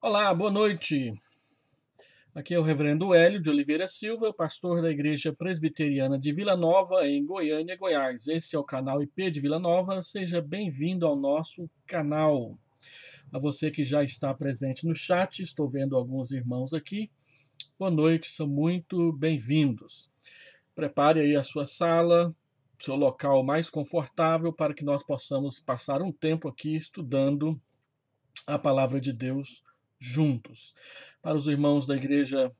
Olá, boa noite. Aqui é o Reverendo Hélio de Oliveira Silva, pastor da Igreja Presbiteriana de Vila Nova, em Goiânia, Goiás. Esse é o canal IP de Vila Nova. Seja bem-vindo ao nosso canal. A você que já está presente no chat, estou vendo alguns irmãos aqui. Boa noite, são muito bem-vindos. Prepare aí a sua sala, seu local mais confortável para que nós possamos passar um tempo aqui estudando a palavra de Deus juntos. Para os irmãos da Igreja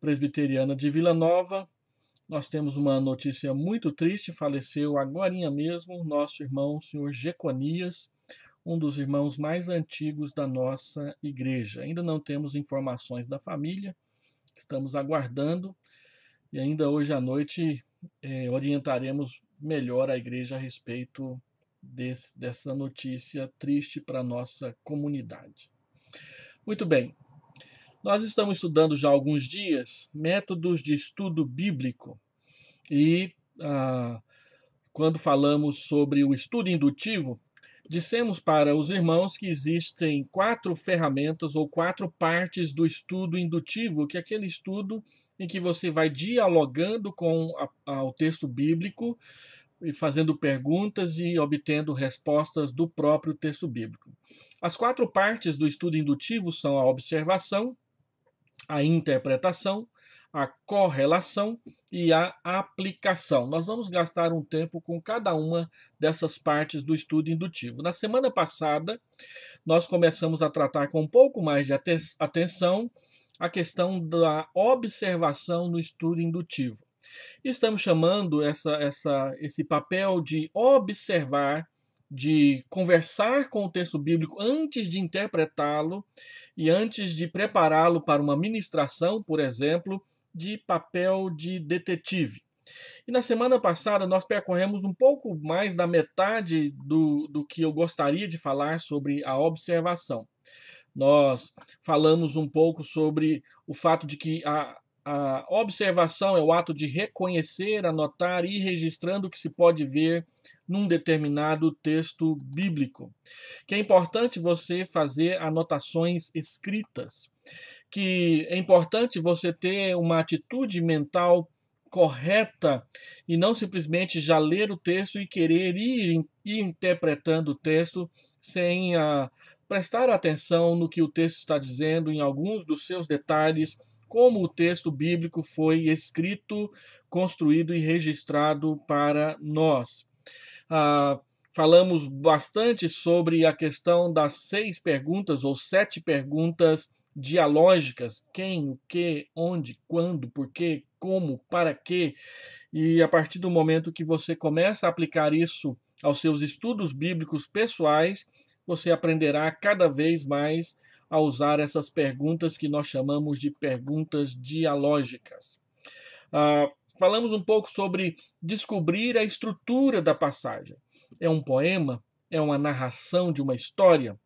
Presbiteriana de Vila Nova, nós temos uma notícia muito triste, faleceu agora mesmo nosso irmão, o senhor Jeconias, um dos irmãos mais antigos da nossa igreja. Ainda não temos informações da família, estamos aguardando e ainda hoje à noite eh, orientaremos melhor a igreja a respeito desse, dessa notícia triste para a nossa comunidade. Muito bem. Nós estamos estudando já há alguns dias métodos de estudo bíblico. E ah, quando falamos sobre o estudo indutivo, dissemos para os irmãos que existem quatro ferramentas ou quatro partes do estudo indutivo, que é aquele estudo em que você vai dialogando com a, a, o texto bíblico e fazendo perguntas e obtendo respostas do próprio texto bíblico. As quatro partes do estudo indutivo são a observação, a interpretação, a correlação e a aplicação. Nós vamos gastar um tempo com cada uma dessas partes do estudo indutivo. Na semana passada, nós começamos a tratar com um pouco mais de atenção a questão da observação no estudo indutivo. Estamos chamando essa, essa, esse papel de observar, de conversar com o texto bíblico antes de interpretá-lo e antes de prepará-lo para uma ministração, por exemplo, de papel de detetive. E na semana passada nós percorremos um pouco mais da metade do, do que eu gostaria de falar sobre a observação. Nós falamos um pouco sobre o fato de que a, a observação é o ato de reconhecer, anotar e registrando o que se pode ver num determinado texto bíblico. Que é importante você fazer anotações escritas, que é importante você ter uma atitude mental correta e não simplesmente já ler o texto e querer ir, ir interpretando o texto sem a, ah, prestar atenção no que o texto está dizendo, em alguns dos seus detalhes como o texto bíblico foi escrito, construído e registrado para nós. Ah, falamos bastante sobre a questão das seis perguntas ou sete perguntas dialógicas: quem, o que, onde, quando, porquê, como, para quê. E a partir do momento que você começa a aplicar isso aos seus estudos bíblicos pessoais, você aprenderá cada vez mais a usar essas perguntas que nós chamamos de perguntas dialógicas. Ah, falamos um pouco sobre descobrir a estrutura da passagem. É um poema? É uma narração de uma história?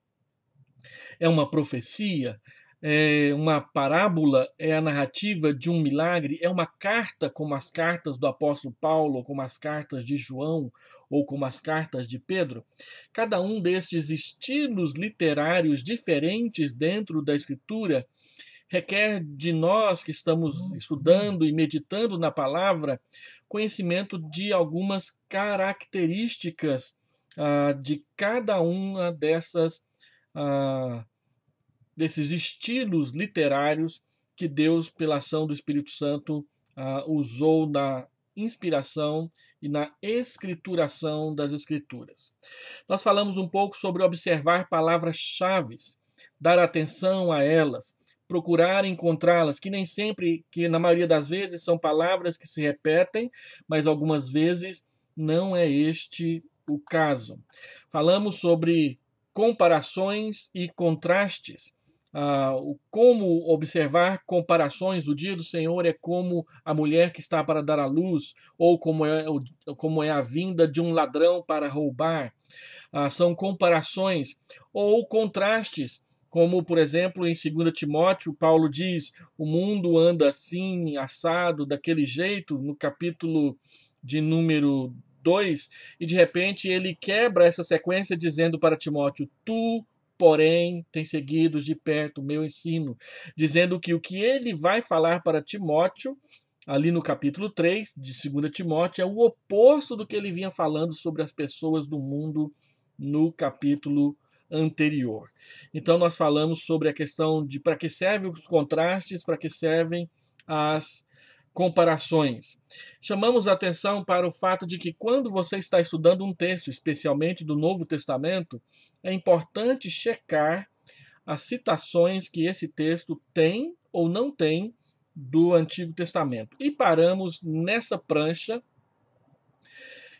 É uma profecia? É uma parábola? É a narrativa de um milagre? É uma carta, como as cartas do apóstolo Paulo, como as cartas de João, ou como as cartas de Pedro, cada um destes estilos literários diferentes dentro da Escritura requer de nós que estamos estudando e meditando na palavra conhecimento de algumas características ah, de cada uma dessas ah, desses estilos literários que Deus, pela ação do Espírito Santo, ah, usou na inspiração e na escrituração das escrituras. Nós falamos um pouco sobre observar palavras-chave, dar atenção a elas, procurar encontrá-las, que nem sempre, que na maioria das vezes são palavras que se repetem, mas algumas vezes não é este o caso. Falamos sobre comparações e contrastes ah, como observar comparações. O dia do Senhor é como a mulher que está para dar à luz, ou como é, como é a vinda de um ladrão para roubar. Ah, são comparações ou contrastes. Como, por exemplo, em 2 Timóteo, Paulo diz: o mundo anda assim, assado, daquele jeito, no capítulo de número 2, e de repente ele quebra essa sequência dizendo para Timóteo: Tu porém, tem seguido de perto o meu ensino, dizendo que o que ele vai falar para Timóteo, ali no capítulo 3 de 2 Timóteo, é o oposto do que ele vinha falando sobre as pessoas do mundo no capítulo anterior. Então nós falamos sobre a questão de para que servem os contrastes, para que servem as comparações. Chamamos atenção para o fato de que quando você está estudando um texto, especialmente do Novo Testamento, é importante checar as citações que esse texto tem ou não tem do Antigo Testamento. E paramos nessa prancha,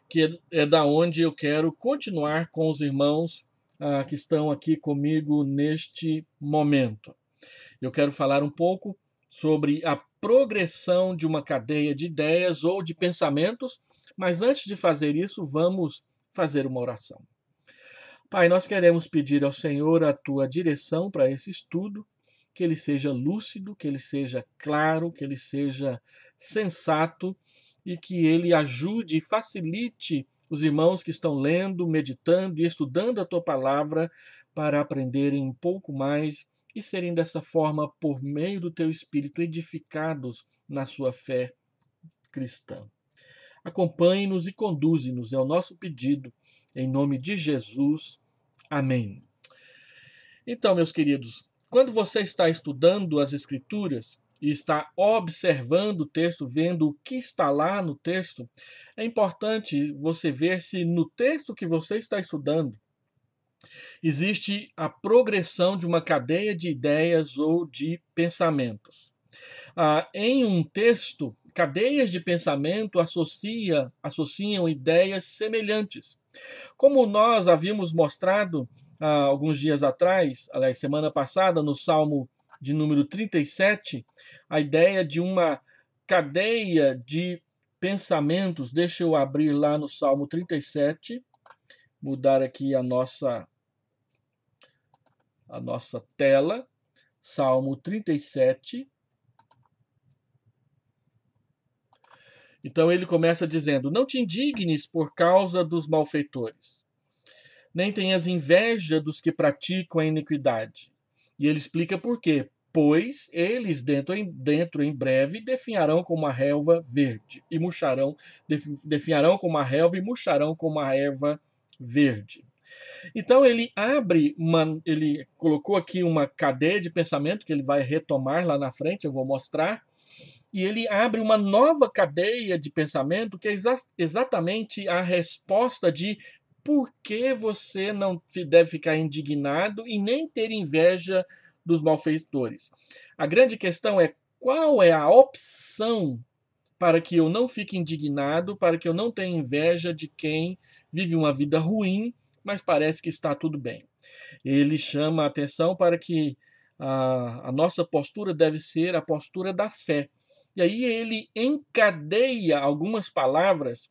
que é da onde eu quero continuar com os irmãos ah, que estão aqui comigo neste momento. Eu quero falar um pouco sobre a progressão de uma cadeia de ideias ou de pensamentos, mas antes de fazer isso, vamos fazer uma oração. Pai, nós queremos pedir ao Senhor a tua direção para esse estudo, que ele seja lúcido, que ele seja claro, que ele seja sensato e que ele ajude e facilite os irmãos que estão lendo, meditando e estudando a tua palavra para aprenderem um pouco mais e serem dessa forma, por meio do teu espírito, edificados na sua fé cristã. Acompanhe-nos e conduze-nos, é o nosso pedido, em nome de Jesus. Amém. Então, meus queridos, quando você está estudando as Escrituras e está observando o texto, vendo o que está lá no texto, é importante você ver se no texto que você está estudando existe a progressão de uma cadeia de ideias ou de pensamentos. Ah, em um texto cadeias de pensamento associa, associam ideias semelhantes. Como nós havíamos mostrado ah, alguns dias atrás, aliás, semana passada, no Salmo de número 37, a ideia de uma cadeia de pensamentos. Deixa eu abrir lá no Salmo 37, mudar aqui a nossa a nossa tela. Salmo 37, Então ele começa dizendo: Não te indignes por causa dos malfeitores, nem tenhas inveja dos que praticam a iniquidade. E ele explica por quê. Pois eles, dentro em, dentro em breve, definharão como a relva verde, e murcharão, definharão como a relva e murcharão como a erva verde. Então ele abre, uma, ele colocou aqui uma cadeia de pensamento que ele vai retomar lá na frente, eu vou mostrar, e ele abre uma nova cadeia de pensamento que é exa exatamente a resposta de por que você não deve ficar indignado e nem ter inveja dos malfeitores. A grande questão é qual é a opção para que eu não fique indignado, para que eu não tenha inveja de quem vive uma vida ruim, mas parece que está tudo bem. Ele chama a atenção para que a, a nossa postura deve ser a postura da fé. E aí ele encadeia algumas palavras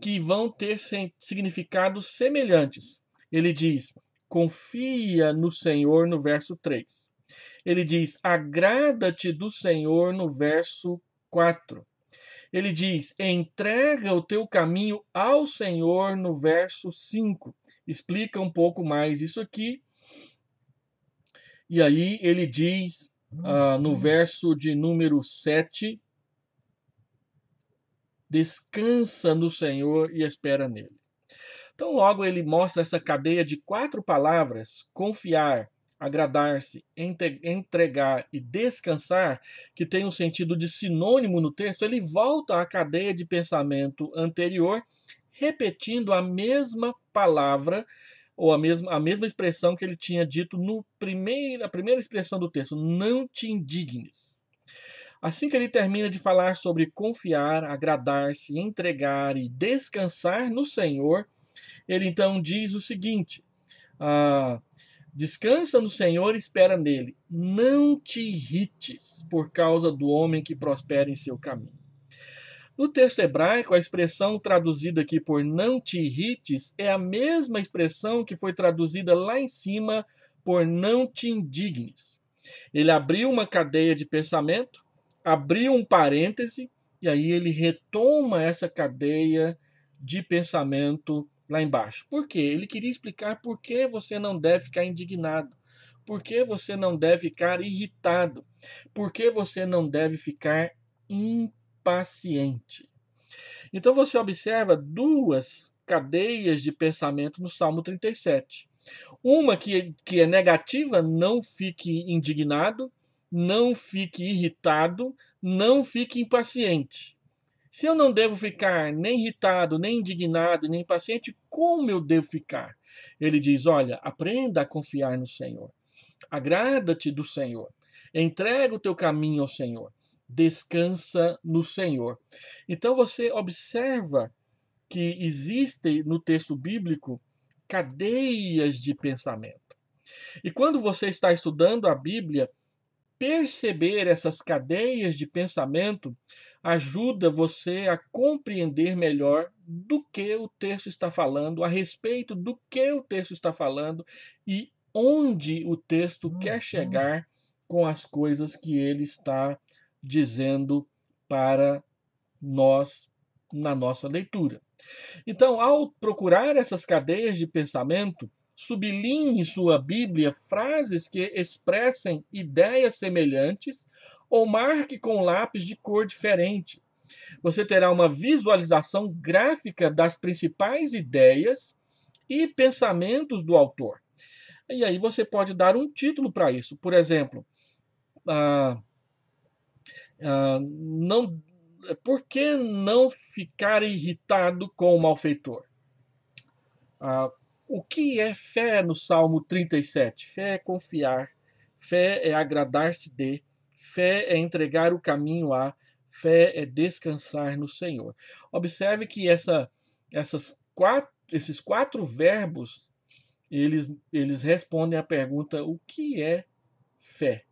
que vão ter significados semelhantes. Ele diz: confia no Senhor, no verso 3. Ele diz: agrada-te do Senhor, no verso 4. Ele diz: entrega o teu caminho ao Senhor, no verso 5. Explica um pouco mais isso aqui. E aí ele diz uh, no verso de número 7. Descansa no Senhor e espera nele. Então, logo ele mostra essa cadeia de quatro palavras: confiar, agradar-se, entregar e descansar, que tem um sentido de sinônimo no texto, ele volta à cadeia de pensamento anterior, repetindo a mesma palavra ou a mesma, a mesma expressão que ele tinha dito no primeiro, na primeira expressão do texto, não te indignes. Assim que ele termina de falar sobre confiar, agradar-se, entregar e descansar no Senhor, ele então diz o seguinte: ah, descansa no Senhor, espera nele, não te irrites por causa do homem que prospera em seu caminho. No texto hebraico, a expressão traduzida aqui por não te irrites é a mesma expressão que foi traduzida lá em cima por não te indignes. Ele abriu uma cadeia de pensamento, abriu um parêntese, e aí ele retoma essa cadeia de pensamento lá embaixo. Por quê? Ele queria explicar por que você não deve ficar indignado, por que você não deve ficar irritado, por que você não deve ficar impedido paciente. Então você observa duas cadeias de pensamento no Salmo 37. Uma que, que é negativa, não fique indignado, não fique irritado, não fique impaciente. Se eu não devo ficar nem irritado, nem indignado, nem impaciente, como eu devo ficar? Ele diz: Olha, aprenda a confiar no Senhor. Agrada-te do Senhor. Entrega o teu caminho ao Senhor descansa no Senhor. Então você observa que existem no texto bíblico cadeias de pensamento. E quando você está estudando a Bíblia, perceber essas cadeias de pensamento ajuda você a compreender melhor do que o texto está falando, a respeito do que o texto está falando e onde o texto quer uhum. chegar com as coisas que ele está dizendo para nós na nossa leitura. Então, ao procurar essas cadeias de pensamento, sublinhe em sua Bíblia frases que expressem ideias semelhantes ou marque com lápis de cor diferente. Você terá uma visualização gráfica das principais ideias e pensamentos do autor. E aí você pode dar um título para isso. Por exemplo, ah, Uh, não, por que não ficar irritado com o malfeitor? Uh, o que é fé no Salmo 37? Fé é confiar, fé é agradar-se de, fé é entregar o caminho a, fé é descansar no Senhor. Observe que essa, essas quatro, esses quatro verbos eles, eles respondem à pergunta: o que é fé?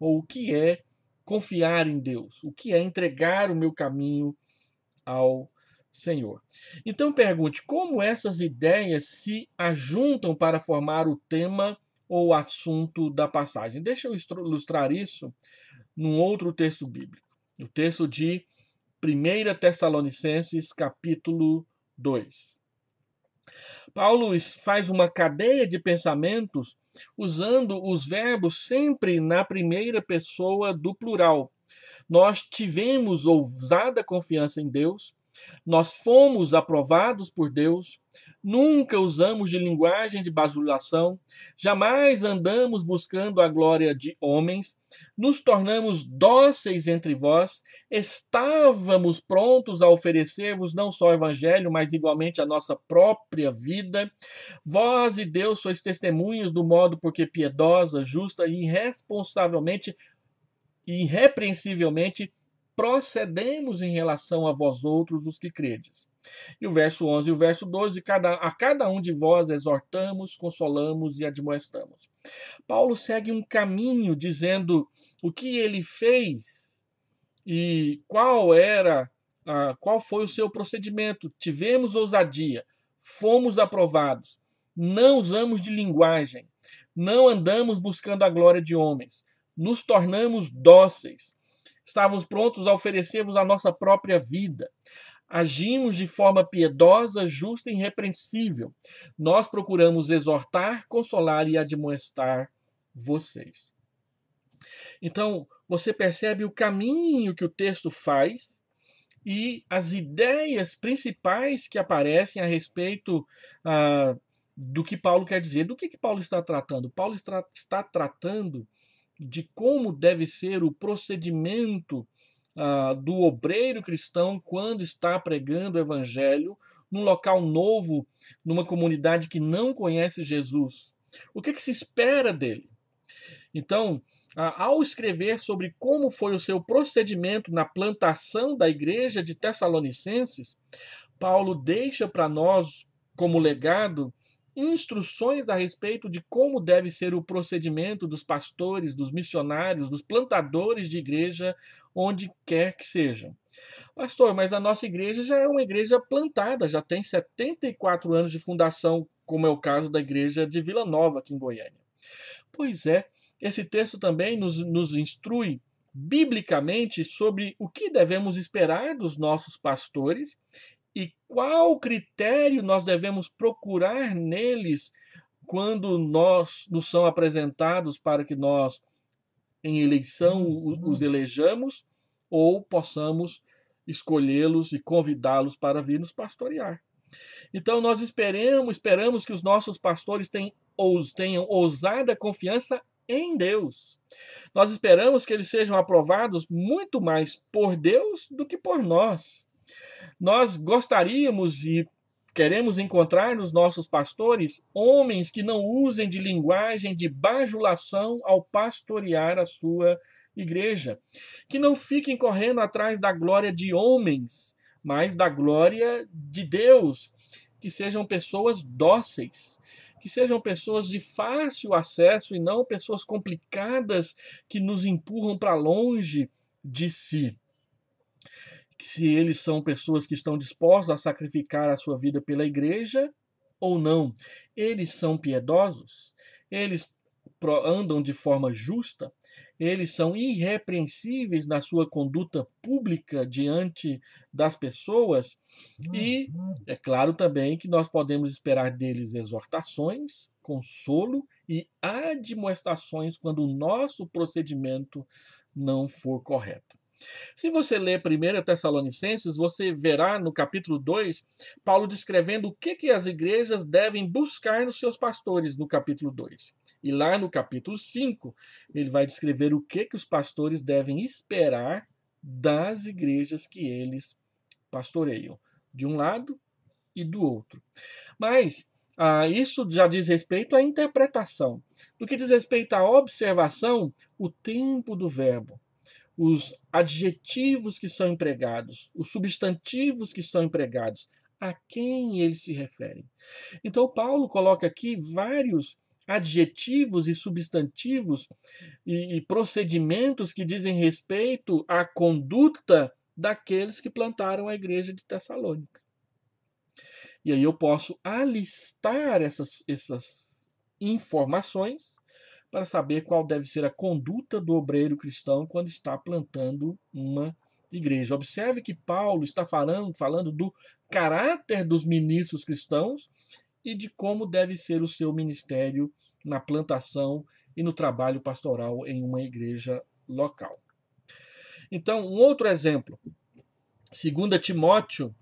Ou o que é confiar em Deus, o que é entregar o meu caminho ao Senhor. Então pergunte como essas ideias se ajuntam para formar o tema ou assunto da passagem. Deixa eu ilustrar isso num outro texto bíblico, o texto de 1 Tessalonicenses, capítulo 2. Paulo faz uma cadeia de pensamentos usando os verbos sempre na primeira pessoa do plural. Nós tivemos ousada confiança em Deus, nós fomos aprovados por Deus, Nunca usamos de linguagem de basulação, jamais andamos buscando a glória de homens, nos tornamos dóceis entre vós, estávamos prontos a oferecer-vos não só o Evangelho, mas igualmente a nossa própria vida. Vós e Deus sois testemunhos do modo porque piedosa, justa e irresponsavelmente, irrepreensivelmente procedemos em relação a vós outros, os que credes. E o verso 11 e o verso 12, cada, a cada um de vós exortamos, consolamos e admoestamos. Paulo segue um caminho dizendo o que ele fez e qual era, qual foi o seu procedimento. Tivemos ousadia, fomos aprovados, não usamos de linguagem, não andamos buscando a glória de homens, nos tornamos dóceis, estávamos prontos a oferecermos a nossa própria vida agimos de forma piedosa, justa e irrepreensível. Nós procuramos exortar, consolar e admoestar vocês. Então, você percebe o caminho que o texto faz e as ideias principais que aparecem a respeito ah, do que Paulo quer dizer. Do que, que Paulo está tratando? Paulo está, está tratando de como deve ser o procedimento ah, do obreiro cristão quando está pregando o evangelho num local novo, numa comunidade que não conhece Jesus? O que, é que se espera dele? Então, ao escrever sobre como foi o seu procedimento na plantação da igreja de Tessalonicenses, Paulo deixa para nós, como legado, instruções a respeito de como deve ser o procedimento dos pastores, dos missionários, dos plantadores de igreja onde quer que sejam. Pastor, mas a nossa igreja já é uma igreja plantada, já tem 74 anos de fundação, como é o caso da igreja de Vila Nova, aqui em Goiânia. Pois é, esse texto também nos, nos instrui biblicamente sobre o que devemos esperar dos nossos pastores e qual critério nós devemos procurar neles quando nós nos são apresentados para que nós, em eleição, os elejamos ou possamos escolhê-los e convidá-los para vir nos pastorear. Então nós esperamos, esperamos que os nossos pastores tenham, tenham ousada confiança em Deus. Nós esperamos que eles sejam aprovados muito mais por Deus do que por nós. Nós gostaríamos e queremos encontrar nos nossos pastores homens que não usem de linguagem de bajulação ao pastorear a sua igreja, que não fiquem correndo atrás da glória de homens, mas da glória de Deus, que sejam pessoas dóceis, que sejam pessoas de fácil acesso e não pessoas complicadas que nos empurram para longe de si. Que se eles são pessoas que estão dispostas a sacrificar a sua vida pela igreja ou não, eles são piedosos, eles andam de forma justa, eles são irrepreensíveis na sua conduta pública diante das pessoas, e é claro também que nós podemos esperar deles exortações, consolo e admoestações quando o nosso procedimento não for correto. Se você ler 1 Tessalonicenses, você verá no capítulo 2 Paulo descrevendo o que, que as igrejas devem buscar nos seus pastores, no capítulo 2. E lá no capítulo 5, ele vai descrever o que, que os pastores devem esperar das igrejas que eles pastoreiam, de um lado e do outro. Mas ah, isso já diz respeito à interpretação. No que diz respeito à observação, o tempo do verbo, os adjetivos que são empregados, os substantivos que são empregados, a quem eles se referem. Então, Paulo coloca aqui vários adjetivos e substantivos e, e procedimentos que dizem respeito à conduta daqueles que plantaram a igreja de Tessalônica. E aí eu posso alistar essas, essas informações para saber qual deve ser a conduta do obreiro cristão quando está plantando uma igreja. Observe que Paulo está falando, falando do caráter dos ministros cristãos e de como deve ser o seu ministério na plantação e no trabalho pastoral em uma igreja local. Então, um outro exemplo. 2 Timóteo,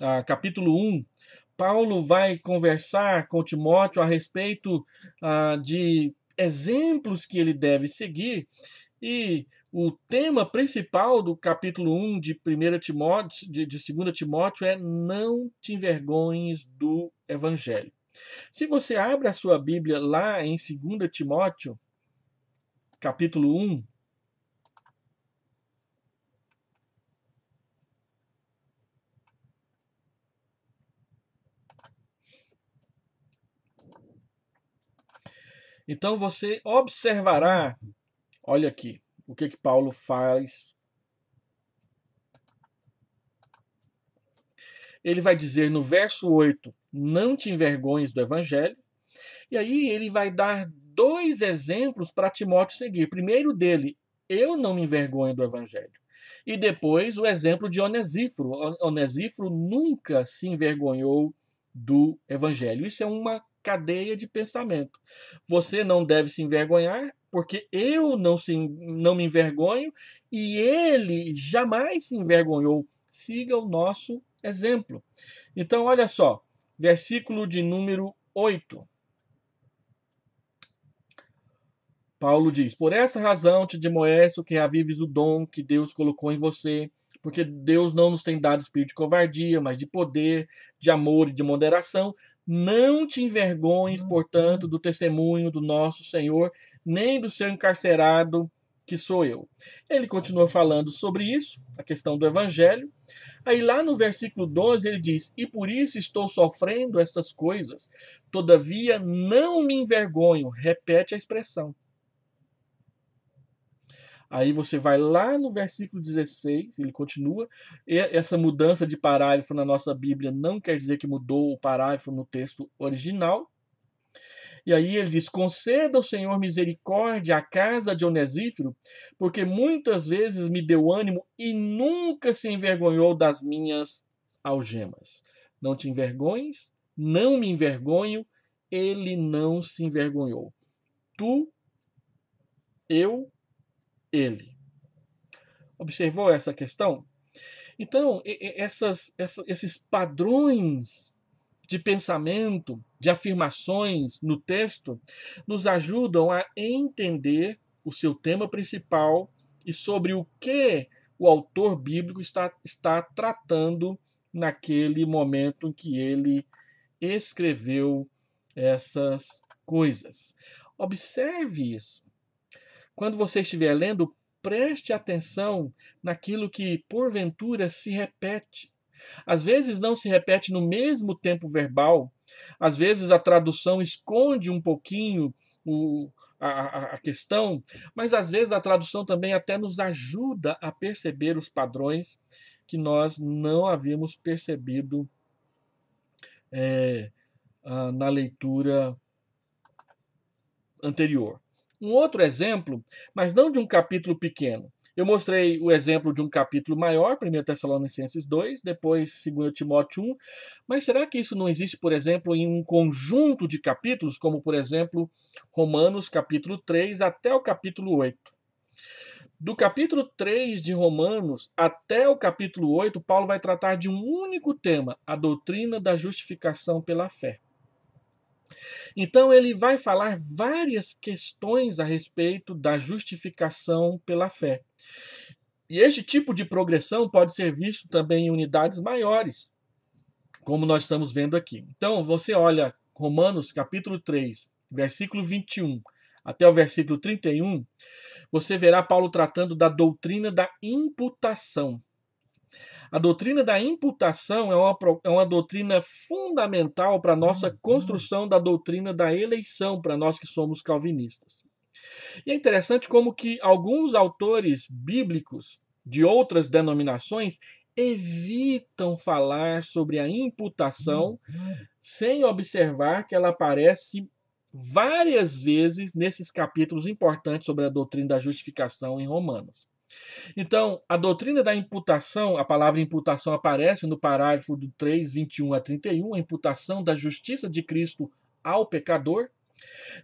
ah, capítulo 1, Paulo vai conversar com Timóteo a respeito ah, de exemplos que ele deve seguir e o tema principal do capítulo 1 de 1 Timóteo, de, de 2 Timóteo é não te envergonhes do evangelho. Se você abre a sua Bíblia lá em 2 Timóteo, capítulo 1, Então você observará, olha aqui, o que que Paulo faz. Ele vai dizer no verso 8: Não te envergonhes do evangelho. E aí ele vai dar dois exemplos para Timóteo seguir. Primeiro dele, eu não me envergonho do evangelho. E depois o exemplo de Onesíforo. Onesíforo nunca se envergonhou do evangelho. Isso é uma cadeia de pensamento. Você não deve se envergonhar, porque eu não, se, não me envergonho e ele jamais se envergonhou. Siga o nosso exemplo. Então, olha só, versículo de número 8. Paulo diz: Por essa razão te demoesto que avives o dom que Deus colocou em você, porque Deus não nos tem dado espírito de covardia, mas de poder, de amor e de moderação. Não te envergonhes, uhum. portanto, do testemunho do nosso Senhor nem do seu encarcerado, que sou eu. Ele continua falando sobre isso, a questão do evangelho. Aí lá no versículo 12 ele diz: "E por isso estou sofrendo estas coisas, todavia não me envergonho", repete a expressão. Aí você vai lá no versículo 16, ele continua. essa mudança de parágrafo na nossa Bíblia não quer dizer que mudou o parágrafo no texto original. E aí ele diz: Conceda ao Senhor misericórdia à casa de Onesífero, porque muitas vezes me deu ânimo e nunca se envergonhou das minhas algemas. Não te envergonhes, não me envergonho, ele não se envergonhou. Tu, eu, ele. Observou essa questão? Então, essas, esses padrões de pensamento, de afirmações no texto, nos ajudam a entender o seu tema principal e sobre o que o autor bíblico está, está tratando naquele momento em que ele escreveu essas coisas. Observe isso. Quando você estiver lendo, preste atenção naquilo que porventura se repete. Às vezes não se repete no mesmo tempo verbal, às vezes a tradução esconde um pouquinho o, a, a, questão, mas às vezes a tradução também até nos ajuda a perceber os padrões que nós não havíamos percebido é, na leitura anterior. Um outro exemplo, mas não de um capítulo pequeno, eu mostrei o exemplo de um capítulo maior, 1 Tessalonicenses 2, depois 2 Timóteo 1, mas será que isso não existe, por exemplo, em um conjunto de capítulos, como por exemplo Romanos capítulo 3 até o capítulo 8? Do capítulo 3 de Romanos até o capítulo 8, Paulo vai tratar de um único tema, a doutrina da justificação pela fé. Então ele vai falar várias questões a respeito da justificação pela fé. E este tipo de progressão pode ser visto também em unidades maiores, como nós estamos vendo aqui. Então, você olha Romanos capítulo 3, versículo 21 até o versículo 31, você verá Paulo tratando da doutrina da imputação. A doutrina da imputação é uma, é uma doutrina fundamental para a nossa uhum. construção da doutrina da eleição, para nós que somos calvinistas. E é interessante como que alguns autores bíblicos de outras denominações evitam falar sobre a imputação hum, hum. sem observar que ela aparece várias vezes nesses capítulos importantes sobre a doutrina da justificação em Romanos. Então, a doutrina da imputação, a palavra imputação aparece no parágrafo do 3, 21 a 31, a imputação da justiça de Cristo ao pecador.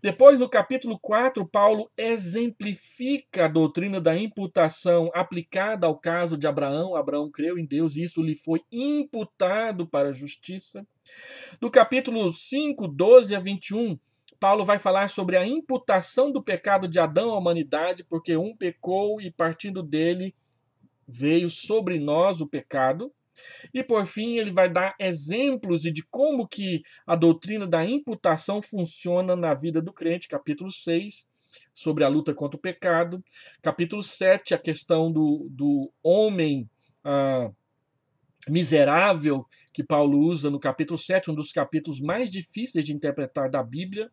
Depois, no capítulo 4, Paulo exemplifica a doutrina da imputação aplicada ao caso de Abraão. Abraão creu em Deus e isso lhe foi imputado para a justiça. No capítulo 5, 12 a 21, Paulo vai falar sobre a imputação do pecado de Adão à humanidade, porque um pecou e partindo dele veio sobre nós o pecado. E por fim, ele vai dar exemplos de como que a doutrina da imputação funciona na vida do crente, capítulo 6, sobre a luta contra o pecado, capítulo 7, a questão do, do homem ah, miserável, que Paulo usa no capítulo 7, um dos capítulos mais difíceis de interpretar da Bíblia,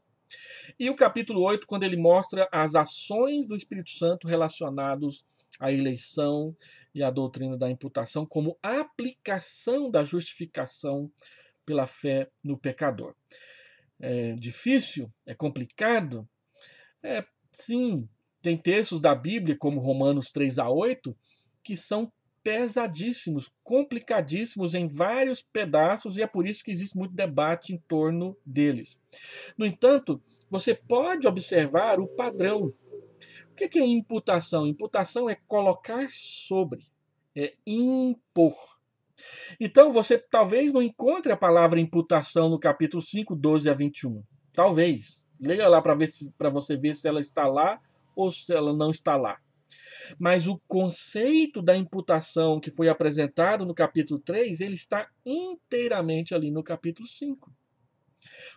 e o capítulo 8, quando ele mostra as ações do Espírito Santo relacionados à eleição e a doutrina da imputação como aplicação da justificação pela fé no pecador. É difícil? É complicado? É, sim, tem textos da Bíblia, como Romanos 3 a 8, que são pesadíssimos, complicadíssimos em vários pedaços, e é por isso que existe muito debate em torno deles. No entanto, você pode observar o padrão o é que é imputação? Imputação é colocar sobre, é impor. Então você talvez não encontre a palavra imputação no capítulo 5, 12 a 21. Talvez. Leia lá para você ver se ela está lá ou se ela não está lá. Mas o conceito da imputação que foi apresentado no capítulo 3, ele está inteiramente ali no capítulo 5.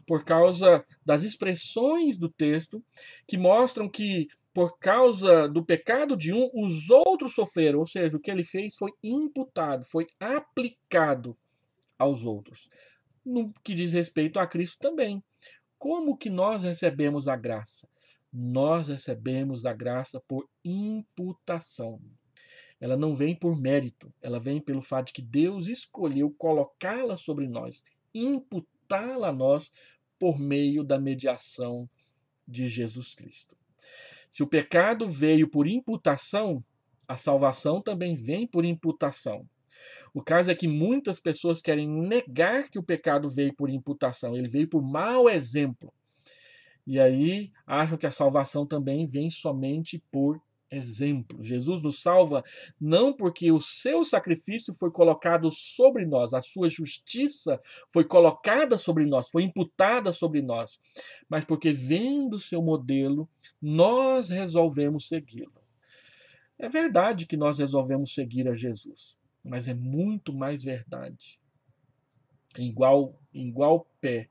Por causa das expressões do texto que mostram que por causa do pecado de um, os outros sofreram. Ou seja, o que ele fez foi imputado, foi aplicado aos outros. No que diz respeito a Cristo também. Como que nós recebemos a graça? Nós recebemos a graça por imputação. Ela não vem por mérito, ela vem pelo fato de que Deus escolheu colocá-la sobre nós, imputá-la a nós por meio da mediação de Jesus Cristo. Se o pecado veio por imputação, a salvação também vem por imputação. O caso é que muitas pessoas querem negar que o pecado veio por imputação, ele veio por mau exemplo. E aí acham que a salvação também vem somente por exemplo. Jesus nos salva não porque o seu sacrifício foi colocado sobre nós, a sua justiça foi colocada sobre nós, foi imputada sobre nós, mas porque vendo o seu modelo, nós resolvemos segui-lo. É verdade que nós resolvemos seguir a Jesus, mas é muito mais verdade. igual, igual pé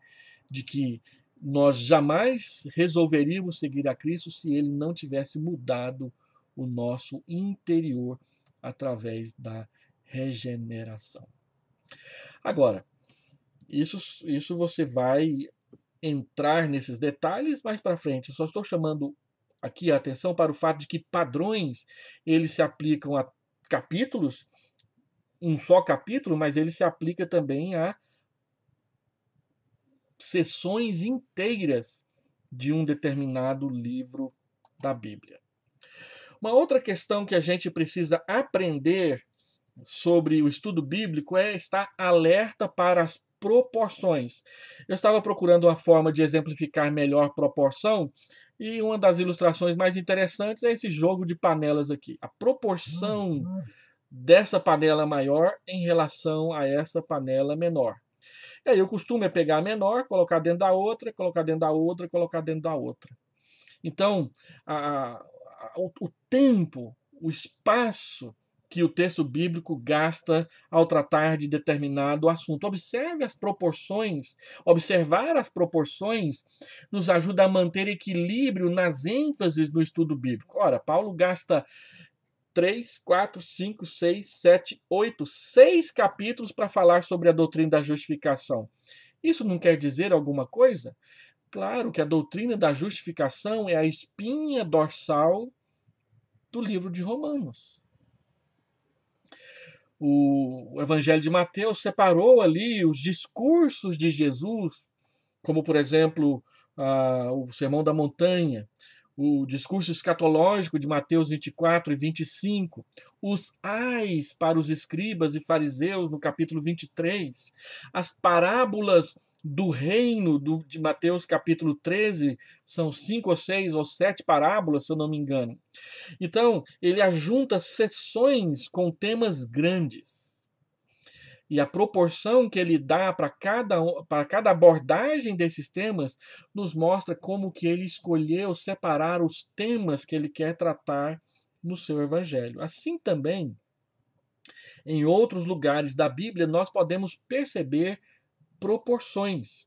de que nós jamais resolveríamos seguir a Cristo se ele não tivesse mudado o nosso interior através da regeneração. Agora, isso, isso você vai entrar nesses detalhes mais para frente. Eu só estou chamando aqui a atenção para o fato de que padrões eles se aplicam a capítulos, um só capítulo, mas ele se aplica também a sessões inteiras de um determinado livro da Bíblia. Uma outra questão que a gente precisa aprender sobre o estudo bíblico é estar alerta para as proporções. Eu estava procurando uma forma de exemplificar melhor proporção e uma das ilustrações mais interessantes é esse jogo de panelas aqui. A proporção dessa panela maior em relação a essa panela menor. E aí o costume é pegar a menor, colocar dentro da outra, colocar dentro da outra, colocar dentro da outra. Então, a, o, o tempo, o espaço que o texto bíblico gasta ao tratar de determinado assunto. Observe as proporções. Observar as proporções nos ajuda a manter equilíbrio nas ênfases no estudo bíblico. Ora, Paulo gasta 3, 4, 5, 6, 7, 8, 6 capítulos para falar sobre a doutrina da justificação. Isso não quer dizer alguma coisa? claro que a doutrina da justificação é a espinha dorsal do livro de Romanos. O Evangelho de Mateus separou ali os discursos de Jesus, como, por exemplo, o Sermão da Montanha, o discurso escatológico de Mateus 24 e 25, os ais para os escribas e fariseus no capítulo 23, as parábolas do reino do, de Mateus capítulo 13, são cinco ou seis ou sete parábolas, se eu não me engano. Então, ele ajunta sessões com temas grandes. E a proporção que ele dá para cada, para cada abordagem desses temas nos mostra como que ele escolheu separar os temas que ele quer tratar no seu evangelho. Assim também, em outros lugares da Bíblia, nós podemos perceber proporções.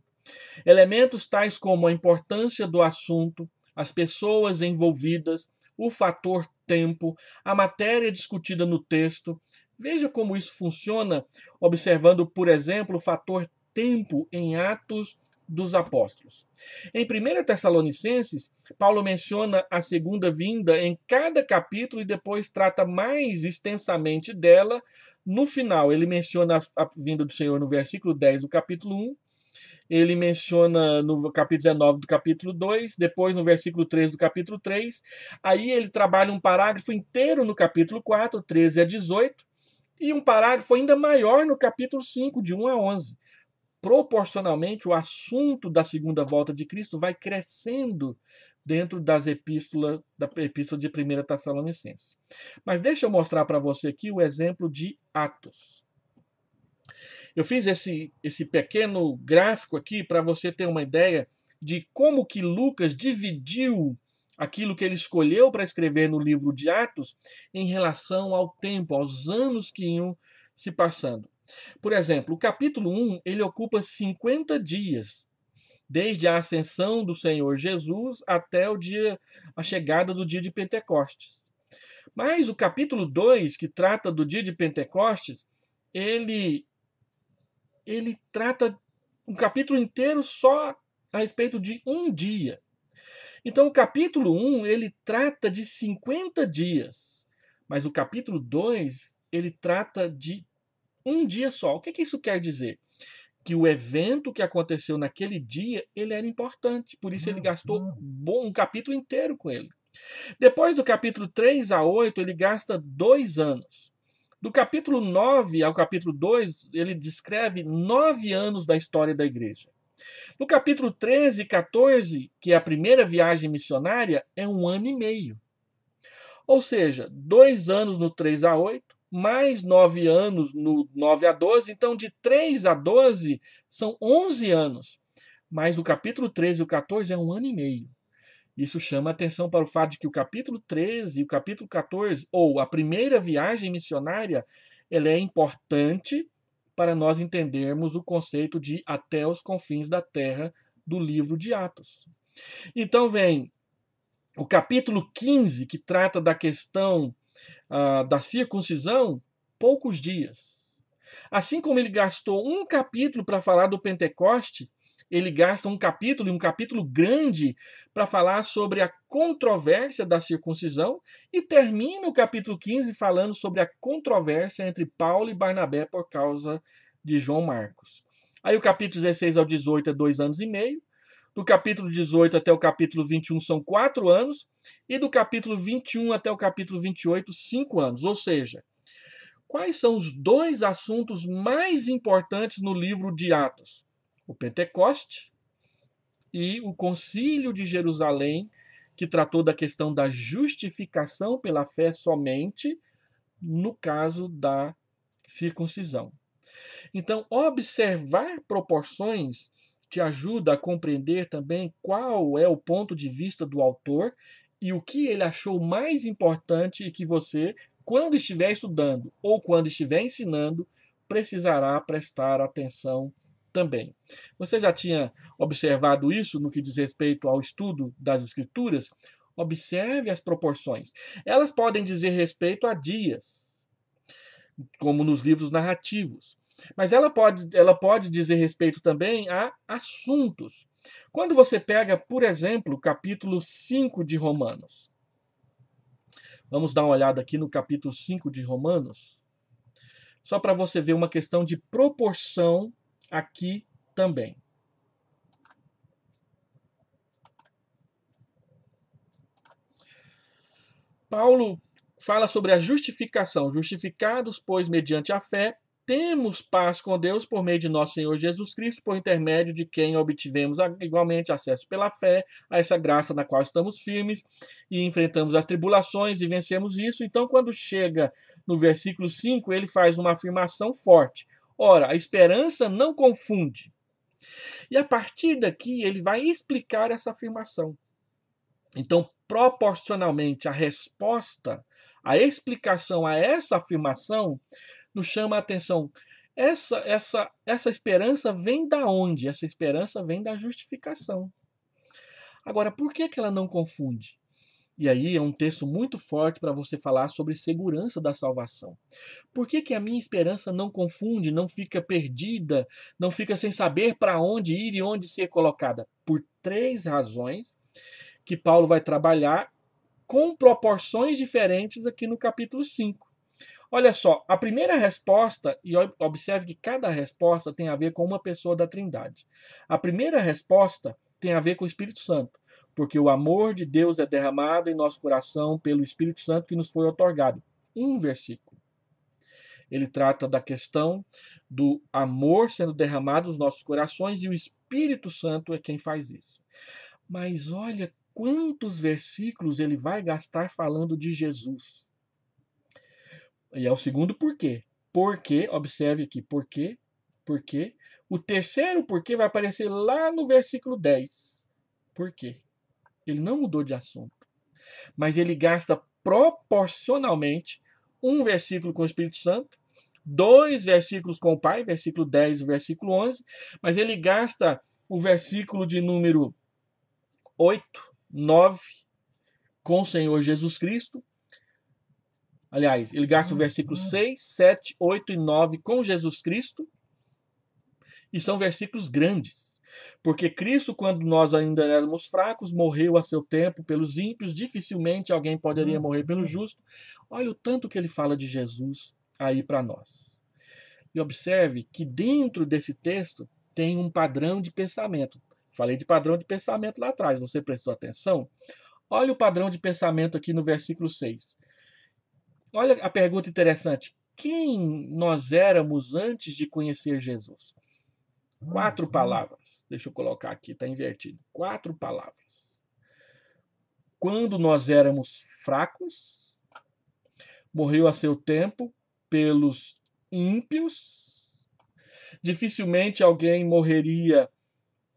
Elementos tais como a importância do assunto, as pessoas envolvidas, o fator tempo, a matéria discutida no texto. Veja como isso funciona, observando, por exemplo, o fator tempo em Atos dos Apóstolos. Em 1 Tessalonicenses, Paulo menciona a segunda vinda em cada capítulo e depois trata mais extensamente dela no final, ele menciona a, vinda do Senhor no versículo 10 do capítulo 1. Ele menciona no capítulo 19 do capítulo 2, depois no versículo 3 do capítulo 3. Aí ele trabalha um parágrafo inteiro no capítulo 4, 13 a 18, e um parágrafo ainda maior no capítulo 5, de 1 a 11 proporcionalmente o assunto da segunda volta de Cristo vai crescendo dentro das epístolas da epístola de 1 Tessalonicenses. Mas deixa eu mostrar para você aqui o exemplo de Atos. Eu fiz esse, esse pequeno gráfico aqui para você ter uma ideia de como que Lucas dividiu aquilo que ele escolheu para escrever no livro de Atos em relação ao tempo, aos anos que iam se passando. Por exemplo, o capítulo 1 ele ocupa 50 dias desde a ascensão do Senhor Jesus até o dia a chegada do dia de Pentecostes. Mas o capítulo 2, que trata do dia de Pentecostes, ele ele trata um capítulo inteiro só a respeito de um dia. Então o capítulo 1, um, ele trata de 50 dias, mas o capítulo 2, ele trata de um dia só. O que, que isso quer dizer? que o evento que aconteceu naquele dia ele era importante. Por isso ele gastou bom, um capítulo inteiro com ele. Depois do capítulo 3 a 8, ele gasta dois anos. Do capítulo 9 ao capítulo 2, ele descreve nove anos da história da igreja. No capítulo 13 e 14, que é a primeira viagem missionária, é um ano e meio. Ou seja, dois anos no 3 a 8, mais 9 anos no 9 a 12, então de 3 a 12 são 11 anos. Mas o capítulo 13 e o 14 é um ano e meio. Isso chama atenção para o fato de que o capítulo 13 e o capítulo 14, ou a primeira viagem missionária, ela é importante para nós entendermos o conceito de até os confins da terra do livro de Atos. Então vem o capítulo 15, que trata da questão ah, da circuncisão poucos dias. Assim como ele gastou um capítulo para falar do Pentecoste, ele gasta um capítulo, e um capítulo grande, para falar sobre a controvérsia da circuncisão e termina o capítulo 15 falando sobre a controvérsia entre Paulo e Barnabé por causa de João Marcos. Aí o capítulo 16 ao 18 é dois anos e meio, do capítulo 18 até o capítulo 21 são quatro anos, e do capítulo 21 até o capítulo 28, cinco anos. Ou seja, quais são os dois assuntos mais importantes no livro de Atos? O Pentecoste e o Concílio de Jerusalém, que tratou da questão da justificação pela fé somente no caso da circuncisão. Então, observar proporções te ajuda a compreender também qual é o ponto de vista do autor e o que ele achou mais importante que você, quando estiver estudando ou quando estiver ensinando, precisará prestar atenção também. Você já tinha observado isso no que diz respeito ao estudo das escrituras? Observe as proporções. Elas podem dizer respeito a dias, como nos livros narrativos. Mas ela pode, ela pode dizer respeito também a assuntos. Quando você pega, por exemplo, capítulo 5 de Romanos. Vamos dar uma olhada aqui no capítulo 5 de Romanos. Só para você ver uma questão de proporção aqui também. Paulo fala sobre a justificação. Justificados, pois, mediante a fé, temos paz com Deus por meio de nosso Senhor Jesus Cristo, por intermédio de quem obtivemos igualmente acesso pela fé a essa graça na qual estamos firmes e enfrentamos as tribulações e vencemos isso. Então, quando chega no versículo 5, ele faz uma afirmação forte. Ora, a esperança não confunde. E a partir daqui, ele vai explicar essa afirmação. Então, proporcionalmente, a resposta, a explicação a essa afirmação nos chama a atenção. Essa, essa, essa esperança vem da onde? Essa esperança vem da justificação. Agora, por que, que ela não confunde? E aí é um texto muito forte para você falar sobre segurança da salvação. Por que, que a minha esperança não confunde, não fica perdida, não fica sem saber para onde ir e onde ser colocada? Por três razões que Paulo vai trabalhar com proporções diferentes aqui no capítulo 5. Olha só, a primeira resposta, e observe que cada resposta tem a ver com uma pessoa da Trindade. A primeira resposta tem a ver com o Espírito Santo, porque o amor de Deus é derramado em nosso coração pelo Espírito Santo que nos foi otorgado. Um versículo. Ele trata da questão do amor sendo derramado nos nossos corações e o Espírito Santo é quem faz isso. Mas olha quantos versículos ele vai gastar falando de Jesus. E é o segundo porquê. Porque, observe aqui, porquê, porquê. O terceiro porquê vai aparecer lá no versículo 10. Por quê? Ele não mudou de assunto. Mas ele gasta proporcionalmente um versículo com o Espírito Santo, dois versículos com o Pai, versículo 10 e versículo 11, mas ele gasta o versículo de número 8, 9, com o Senhor Jesus Cristo, Aliás, ele gasta o hum, versículo 6, 7, 8 e 9 com Jesus Cristo. E são versículos grandes. Porque Cristo, quando nós ainda éramos fracos, morreu a seu tempo pelos ímpios, dificilmente alguém poderia hum, morrer pelo hum. justo. Olha o tanto que ele fala de Jesus aí para nós. E observe que dentro desse texto tem um padrão de pensamento. Falei de padrão de pensamento lá atrás, você prestou atenção? Olha o padrão de pensamento aqui no versículo 6. Olha a pergunta interessante. Quem nós éramos antes de conhecer Jesus? Quatro uhum. palavras. Deixa eu colocar aqui, está invertido. Quatro palavras. Quando nós éramos fracos, morreu a seu tempo pelos ímpios. Dificilmente alguém morreria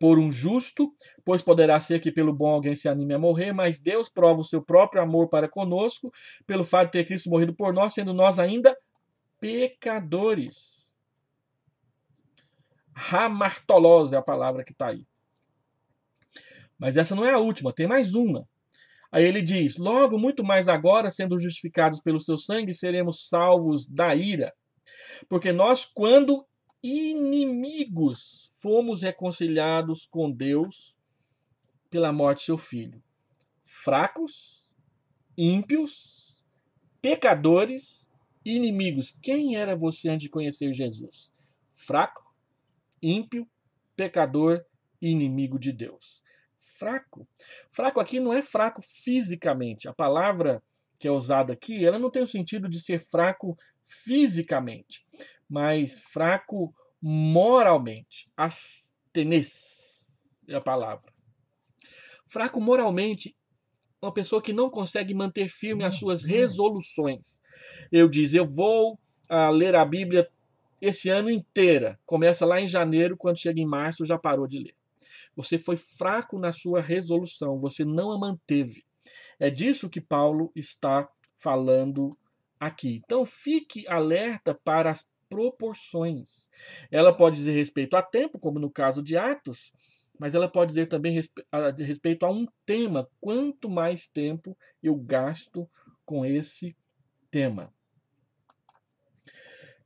por um justo, pois poderá ser que pelo bom alguém se anime a morrer, mas Deus prova o seu próprio amor para conosco, pelo fato de ter Cristo morrido por nós, sendo nós ainda pecadores. Ramartolosa é a palavra que está aí. Mas essa não é a última, tem mais uma. Aí ele diz: Logo, muito mais agora, sendo justificados pelo seu sangue, seremos salvos da ira. Porque nós, quando inimigos, fomos reconciliados com Deus pela morte de seu filho. Fracos, ímpios, pecadores, inimigos. Quem era você antes de conhecer Jesus? Fraco, ímpio, pecador, inimigo de Deus. Fraco. Fraco aqui não é fraco fisicamente. A palavra que é usada aqui, ela não tem o sentido de ser fraco fisicamente, mas fraco moralmente. astenes é a palavra. Fraco moralmente, uma pessoa que não consegue manter firme as suas uhum. resoluções. Eu diz, eu vou ah, ler a Bíblia esse ano inteira. Começa lá em janeiro, quando chega em março já parou de ler. Você foi fraco na sua resolução, você não a manteve. É disso que Paulo está falando aqui. Então fique alerta para as proporções. Ela pode dizer respeito a tempo, como no caso de Atos, mas ela pode dizer também respe a, respeito a um tema. Quanto mais tempo eu gasto com esse tema?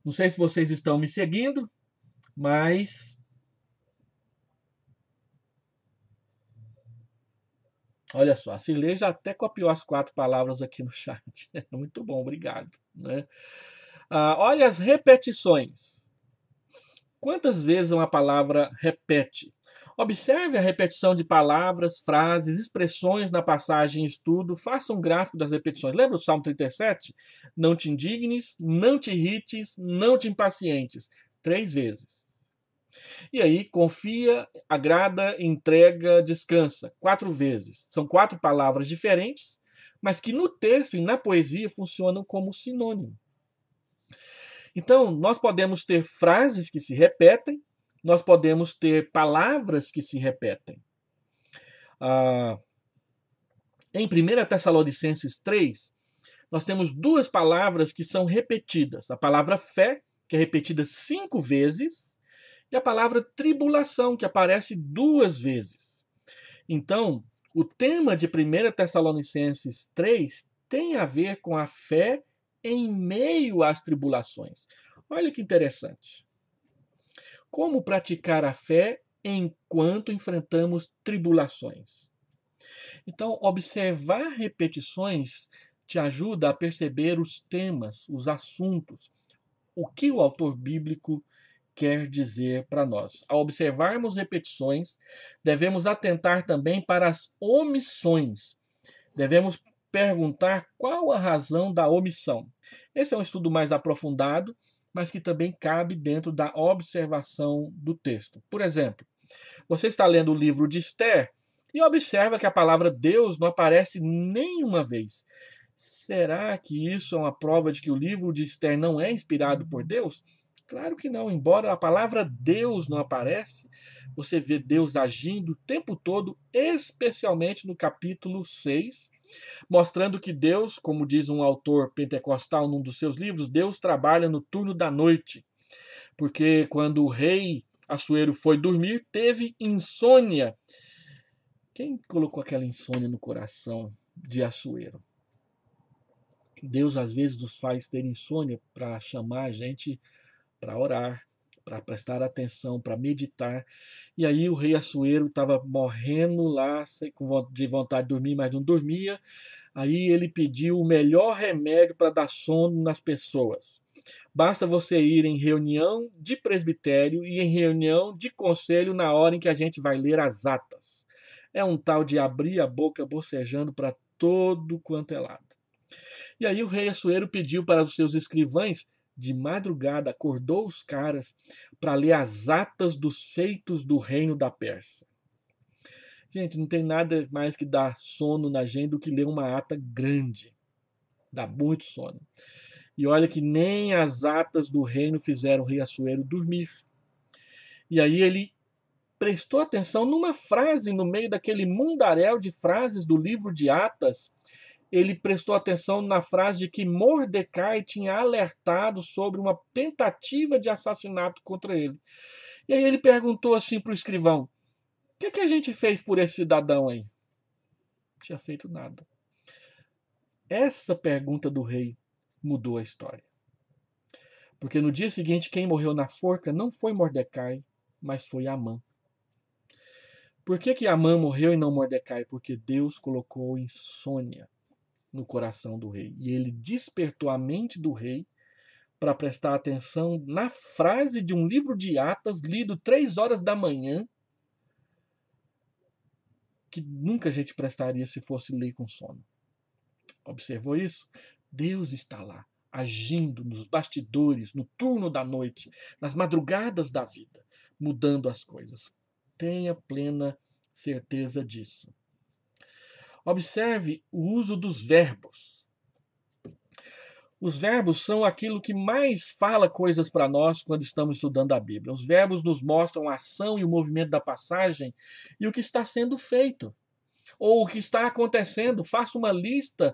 Não sei se vocês estão me seguindo, mas. Olha só, a Cirlei já até copiou as quatro palavras aqui no chat. Muito bom, obrigado. Né? Ah, olha as repetições. Quantas vezes uma palavra repete? Observe a repetição de palavras, frases, expressões na passagem em estudo. Faça um gráfico das repetições. Lembra do Salmo 37? Não te indignes, não te irrites, não te impacientes. Três vezes. E aí, confia, agrada, entrega, descansa. Quatro vezes. São quatro palavras diferentes, mas que no texto e na poesia funcionam como sinônimo. Então, nós podemos ter frases que se repetem, nós podemos ter palavras que se repetem. Ah, em 1 Tessalonicenses 3, nós temos duas palavras que são repetidas: a palavra fé, que é repetida cinco vezes, e a palavra tribulação, que aparece duas vezes. Então, o tema de 1 Tessalonicenses 3 tem a ver com a fé em meio às tribulações. Olha que interessante. Como praticar a fé enquanto enfrentamos tribulações? Então, observar repetições te ajuda a perceber os temas, os assuntos, o que o autor bíblico quer dizer para nós. Ao observarmos repetições, devemos atentar também para as omissões. Devemos perguntar qual a razão da omissão. Esse é um estudo mais aprofundado, mas que também cabe dentro da observação do texto. Por exemplo, você está lendo o livro de Esther e observa que a palavra Deus não aparece nenhuma vez. Será que isso é uma prova de que o livro de Esther não é inspirado por Deus? Claro que não, embora a palavra Deus não aparece, você vê Deus agindo o tempo todo, especialmente no capítulo 6, mostrando que Deus, como diz um autor pentecostal num dos seus livros, Deus trabalha no turno da noite. Porque quando o rei Assuero foi dormir, teve insônia. Quem colocou aquela insônia no coração de Assuero? Deus às vezes nos faz ter insônia para chamar a gente para orar, para prestar atenção, para meditar. E aí o rei Assuero estava morrendo lá, de vontade de dormir, mas não dormia. Aí ele pediu o melhor remédio para dar sono nas pessoas. Basta você ir em reunião de presbitério e em reunião de conselho na hora em que a gente vai ler as atas. É um tal de abrir a boca bocejando para todo quanto é lado. E aí o rei Assuero pediu para os seus escrivães de madrugada acordou os caras para ler as atas dos feitos do reino da Pérsia. Gente, não tem nada mais que dar sono na gente do que ler uma ata grande. Dá muito sono. E olha que nem as atas do reino fizeram o rei Assuero dormir. E aí ele prestou atenção numa frase no meio daquele mundaréu de frases do livro de Atas ele prestou atenção na frase de que Mordecai tinha alertado sobre uma tentativa de assassinato contra ele. E aí ele perguntou assim para o escrivão: O que, é que a gente fez por esse cidadão aí? Não tinha feito nada. Essa pergunta do rei mudou a história. Porque no dia seguinte, quem morreu na forca não foi Mordecai, mas foi Amã. Por que, que Amã morreu e não Mordecai? Porque Deus colocou insônia no coração do rei. E ele despertou a mente do rei para prestar atenção na frase de um livro de atas lido três horas da manhã, que nunca a gente prestaria se fosse ler com sono. Observou isso? Deus está lá, agindo nos bastidores, no turno da noite, nas madrugadas da vida, mudando as coisas. Tenha plena certeza disso. Observe o uso dos verbos. Os verbos são aquilo que mais fala coisas para nós quando estamos estudando a Bíblia. Os verbos nos mostram a ação e o movimento da passagem e o que está sendo feito, ou o que está acontecendo. Faça uma lista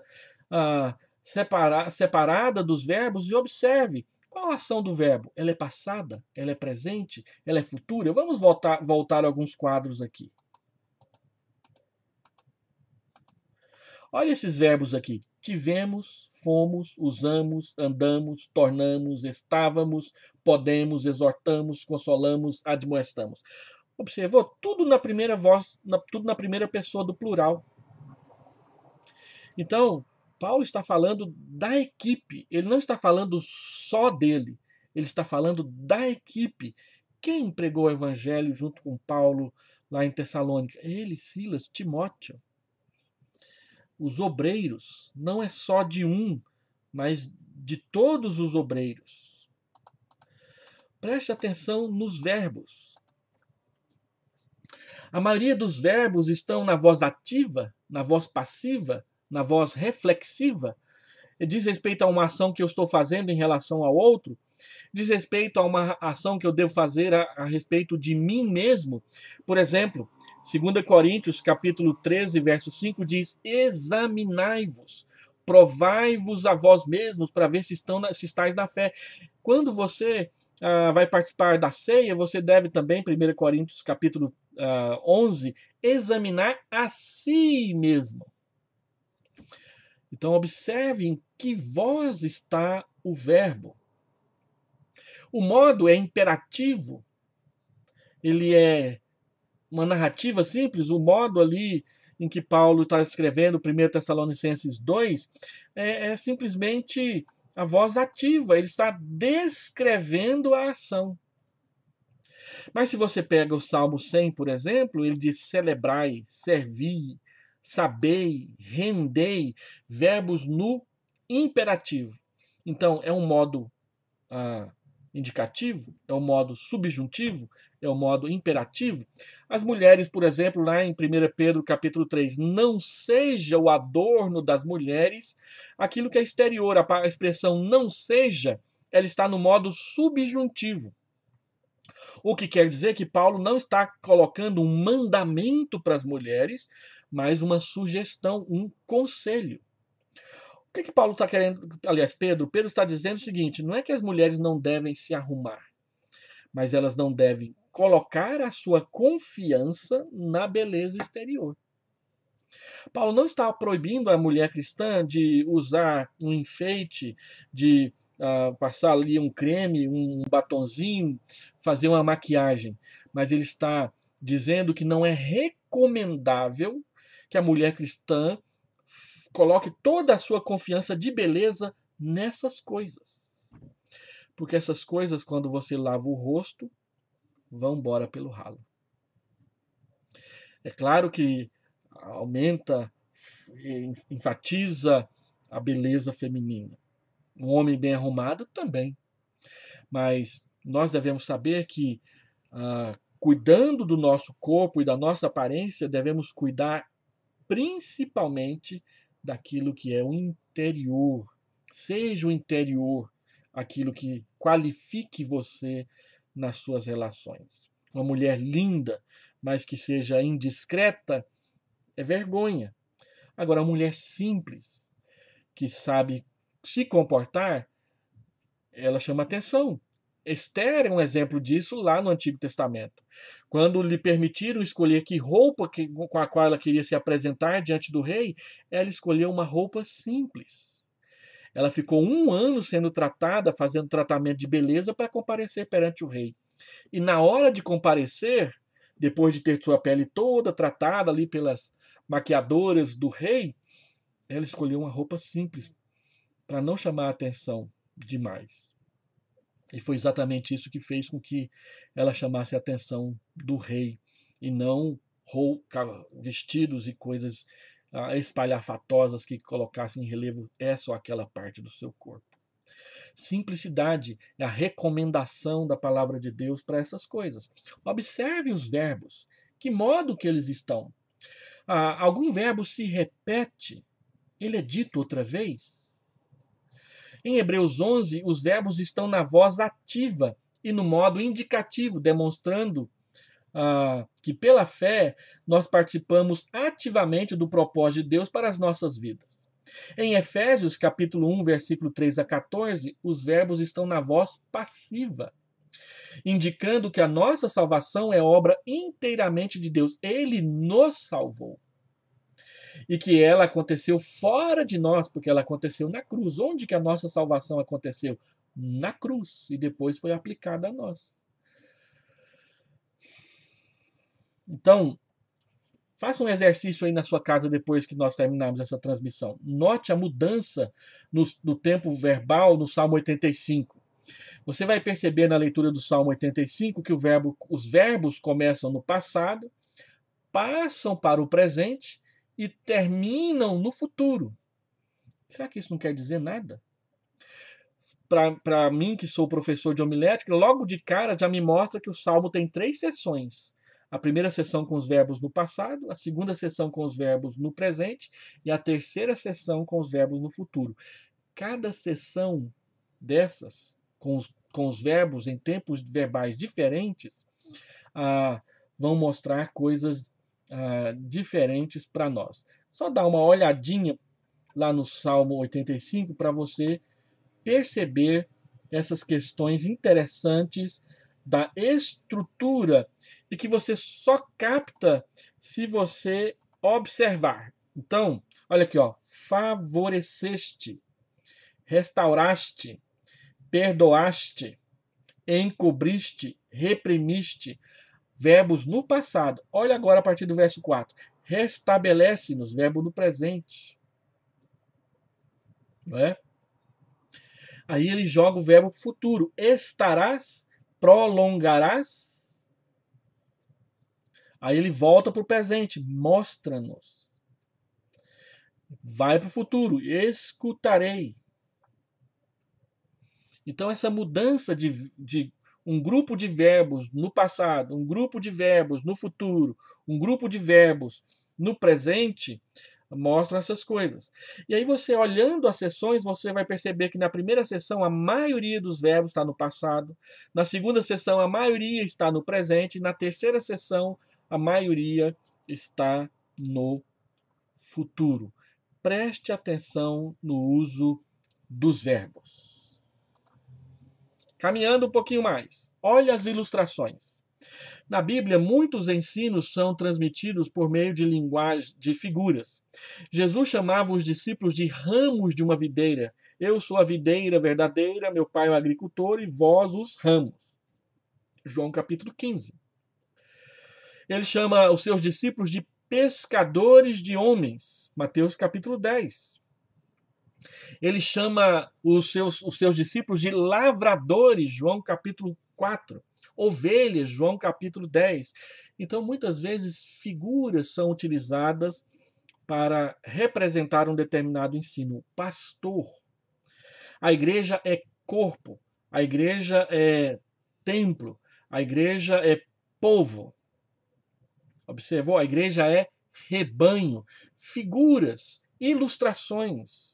ah, separa, separada dos verbos e observe qual a ação do verbo? Ela é passada? Ela é presente? Ela é futura? Vamos voltar, voltar alguns quadros aqui. Olha esses verbos aqui. Tivemos, fomos, usamos, andamos, tornamos, estávamos, podemos, exortamos, consolamos, admoestamos. Observou? Tudo na primeira voz, na, tudo na primeira pessoa do plural. Então, Paulo está falando da equipe. Ele não está falando só dele. Ele está falando da equipe. Quem pregou o evangelho junto com Paulo lá em Tessalônica? Ele, Silas, Timóteo os obreiros não é só de um, mas de todos os obreiros. Preste atenção nos verbos. A maioria dos verbos estão na voz ativa, na voz passiva, na voz reflexiva diz respeito a uma ação que eu estou fazendo em relação ao outro, diz respeito a uma ação que eu devo fazer a, a respeito de mim mesmo. Por exemplo, 2 Coríntios capítulo 13, verso 5 diz: "Examinai-vos, provai-vos a vós mesmos para ver se estão na, se estáis na fé". Quando você ah, vai participar da ceia, você deve também, 1 Coríntios capítulo uh, ah, 11, examinar a si mesmo. Então, observe em que voz está o verbo. O modo é imperativo, ele é uma narrativa simples, o modo ali em que Paulo está escrevendo 1 Tessalonicenses 2 é, é simplesmente a voz ativa, ele está descrevendo a ação. Mas se você pega o Salmo 100, por exemplo, ele diz: celebrai, servi, sabei, rendei, verbos no imperativo. Então, é um modo ah, indicativo, é um modo subjuntivo, é um modo imperativo. As mulheres, por exemplo, lá em 1 Pedro capítulo 3, não seja o adorno das mulheres aquilo que é exterior. A expressão não seja, ela está no modo subjuntivo. O que quer dizer que Paulo não está colocando um mandamento para as mulheres, mas uma sugestão, um conselho. O que, que Paulo está querendo? Aliás, Pedro, Pedro está dizendo o seguinte: não é que as mulheres não devem se arrumar, mas elas não devem colocar a sua confiança na beleza exterior. Paulo não está proibindo a mulher cristã de usar um enfeite, de uh, passar ali um creme, um batonzinho, fazer uma maquiagem, mas ele está dizendo que não é recomendável que a mulher cristã coloque toda a sua confiança de beleza nessas coisas. Porque essas coisas, quando você lava o rosto, vão embora pelo ralo. É claro que aumenta, enfatiza a beleza feminina. Um homem bem arrumado também. Mas nós devemos saber que, ah, cuidando do nosso corpo e da nossa aparência, devemos cuidar principalmente daquilo que é o interior. Seja o interior aquilo que qualifique você nas suas relações. Uma mulher linda, mas que seja indiscreta, é vergonha. Agora, uma mulher simples, que sabe se comportar, ela chama atenção. Esther é um exemplo disso lá no Antigo Testamento. Quando lhe permitiram escolher que roupa que, com a qual ela queria se apresentar diante do rei, ela escolheu uma roupa simples. Ela ficou um ano sendo tratada, fazendo tratamento de beleza para comparecer perante o rei. E na hora de comparecer, depois de ter sua pele toda tratada ali pelas maquiadoras do rei, ela escolheu uma roupa simples para não chamar a atenção demais. E foi exatamente isso que fez com que ela chamasse a atenção do rei, e não vestidos e coisas ah, espalhafatosas que colocassem em relevo essa é ou aquela parte do seu corpo. Simplicidade é a recomendação da palavra de Deus para essas coisas. Observe os verbos, que modo que eles estão. Ah, algum verbo se repete, ele é dito outra vez. Em Hebreus 11, os verbos estão na voz ativa e no modo indicativo, demonstrando ah, que pela fé nós participamos ativamente do propósito de Deus para as nossas vidas. Em Efésios capítulo 1, versículo 3 a 14, os verbos estão na voz passiva, indicando que a nossa salvação é obra inteiramente de Deus. Ele nos salvou e que ela aconteceu fora de nós, porque ela aconteceu na cruz. Onde que a nossa salvação aconteceu? Na cruz e depois foi aplicada a nós. Então, faça um exercício aí na sua casa depois que nós terminarmos essa transmissão. Note a mudança no, no tempo verbal no Salmo 85. Você vai perceber na leitura do Salmo 85 que verbo, os verbos começam no passado, passam para o presente e terminam no futuro. Será que isso não quer dizer nada? Para mim, que sou professor de homilética, logo de cara já me mostra que o salmo tem três sessões. A primeira sessão com os verbos no passado, a segunda sessão com os verbos no presente e a terceira sessão com os verbos no futuro. Cada sessão dessas, com os, com os verbos em tempos verbais diferentes, ah, vão mostrar coisas eh, diferentes para nós. Só dá uma olhadinha lá no Salmo 85 para você perceber essas questões interessantes da estrutura e que você só capta se você observar. Então, olha aqui, ó, favoreceste, restauraste, perdoaste, encobriste, reprimiste, verbos no passado. Olha agora a partir do verso 4. Restabelece-nos, verbo no presente. Não é? Aí ele joga o verbo futuro. Estarás, prolongarás. Aí ele volta para o presente. Mostra-nos. Vai para o futuro. Escutarei. Então, essa mudança de, de um grupo de verbos no passado, um grupo de verbos no futuro, um grupo de verbos no presente, mostram essas coisas. E aí você olhando as sessões, você vai perceber que na primeira sessão a maioria dos verbos está no passado, na segunda sessão a maioria está no presente, na terceira sessão a maioria está no futuro. Preste atenção no uso dos verbos. Caminhando um pouquinho mais, olha as ilustrações. Na Bíblia, muitos ensinos são transmitidos por meio de linguagem, de figuras. Jesus chamava os discípulos de ramos de uma videira. Eu sou a videira verdadeira, meu pai é o agricultor e vós os ramos. João capítulo 15. Ele chama os seus discípulos de pescadores de homens. Mateus capítulo 10. Ele chama os seus, os seus discípulos de lavradores, João capítulo 4. Ovelhas, João capítulo 10. Então, muitas vezes, figuras são utilizadas para representar um determinado ensino. Pastor. A igreja é corpo, a igreja é templo, a igreja é povo. Observou? A igreja é rebanho, figuras, ilustrações.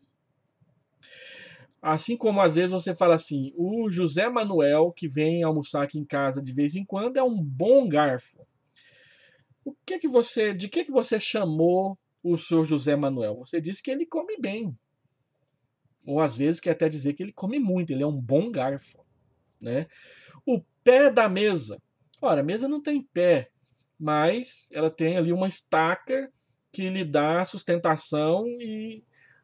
Assim como às vezes você fala assim, o José Manuel, que vem almoçar aqui em casa de vez em quando, é um bom garfo. O que que você, de que que você chamou o seu José Manuel? Você disse que ele come bem. Ou às vezes quer até dizer que ele come muito, ele é um bom garfo, né? O pé da mesa. Ora, a mesa não tem pé, mas ela tem ali uma estaca que lhe dá sustentação e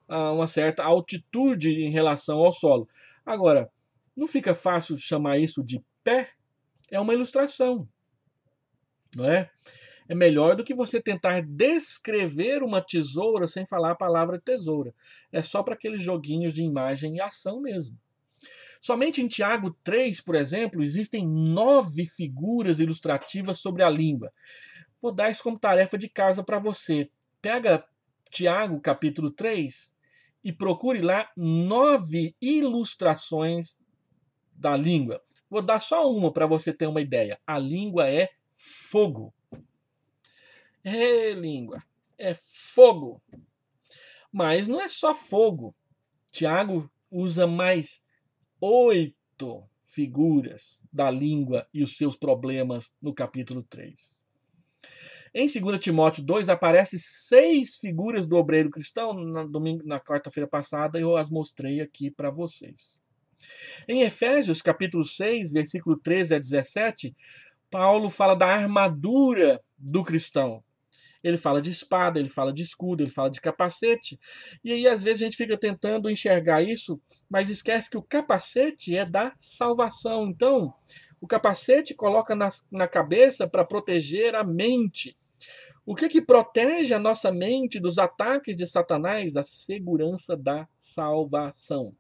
uma certa altitude em relação ao solo. Agora, não fica fácil chamar isso de pé? É uma ilustração, não é? É melhor do que você tentar descrever uma tesoura sem falar a palavra tesoura. É só para aqueles joguinhos de imagem e ação mesmo. Somente em Tiago 3, por exemplo, existem nove figuras ilustrativas sobre a língua. Vou dar isso como tarefa de casa para você. Pega Tiago, capítulo 3, e procure lá nove ilustrações da língua. Vou dar só uma para você ter uma ideia. A língua é fogo. É língua, é fogo. Mas não é só fogo. Tiago usa mais oito figuras da língua e os seus problemas no capítulo 3. Em 2 Timóteo 2 aparece seis figuras do obreiro cristão na, na quarta-feira passada, eu as mostrei aqui para vocês. Em Efésios capítulo 6, versículo 13 a 17, Paulo fala da armadura do cristão. Ele fala de espada, ele fala de escudo, ele fala de capacete. E aí, às vezes, a gente fica tentando enxergar isso, mas esquece que o capacete é da salvação. Então, o capacete coloca na, na cabeça para proteger a mente. O que que protege a nossa mente dos ataques de Satanás? A segurança da salvação.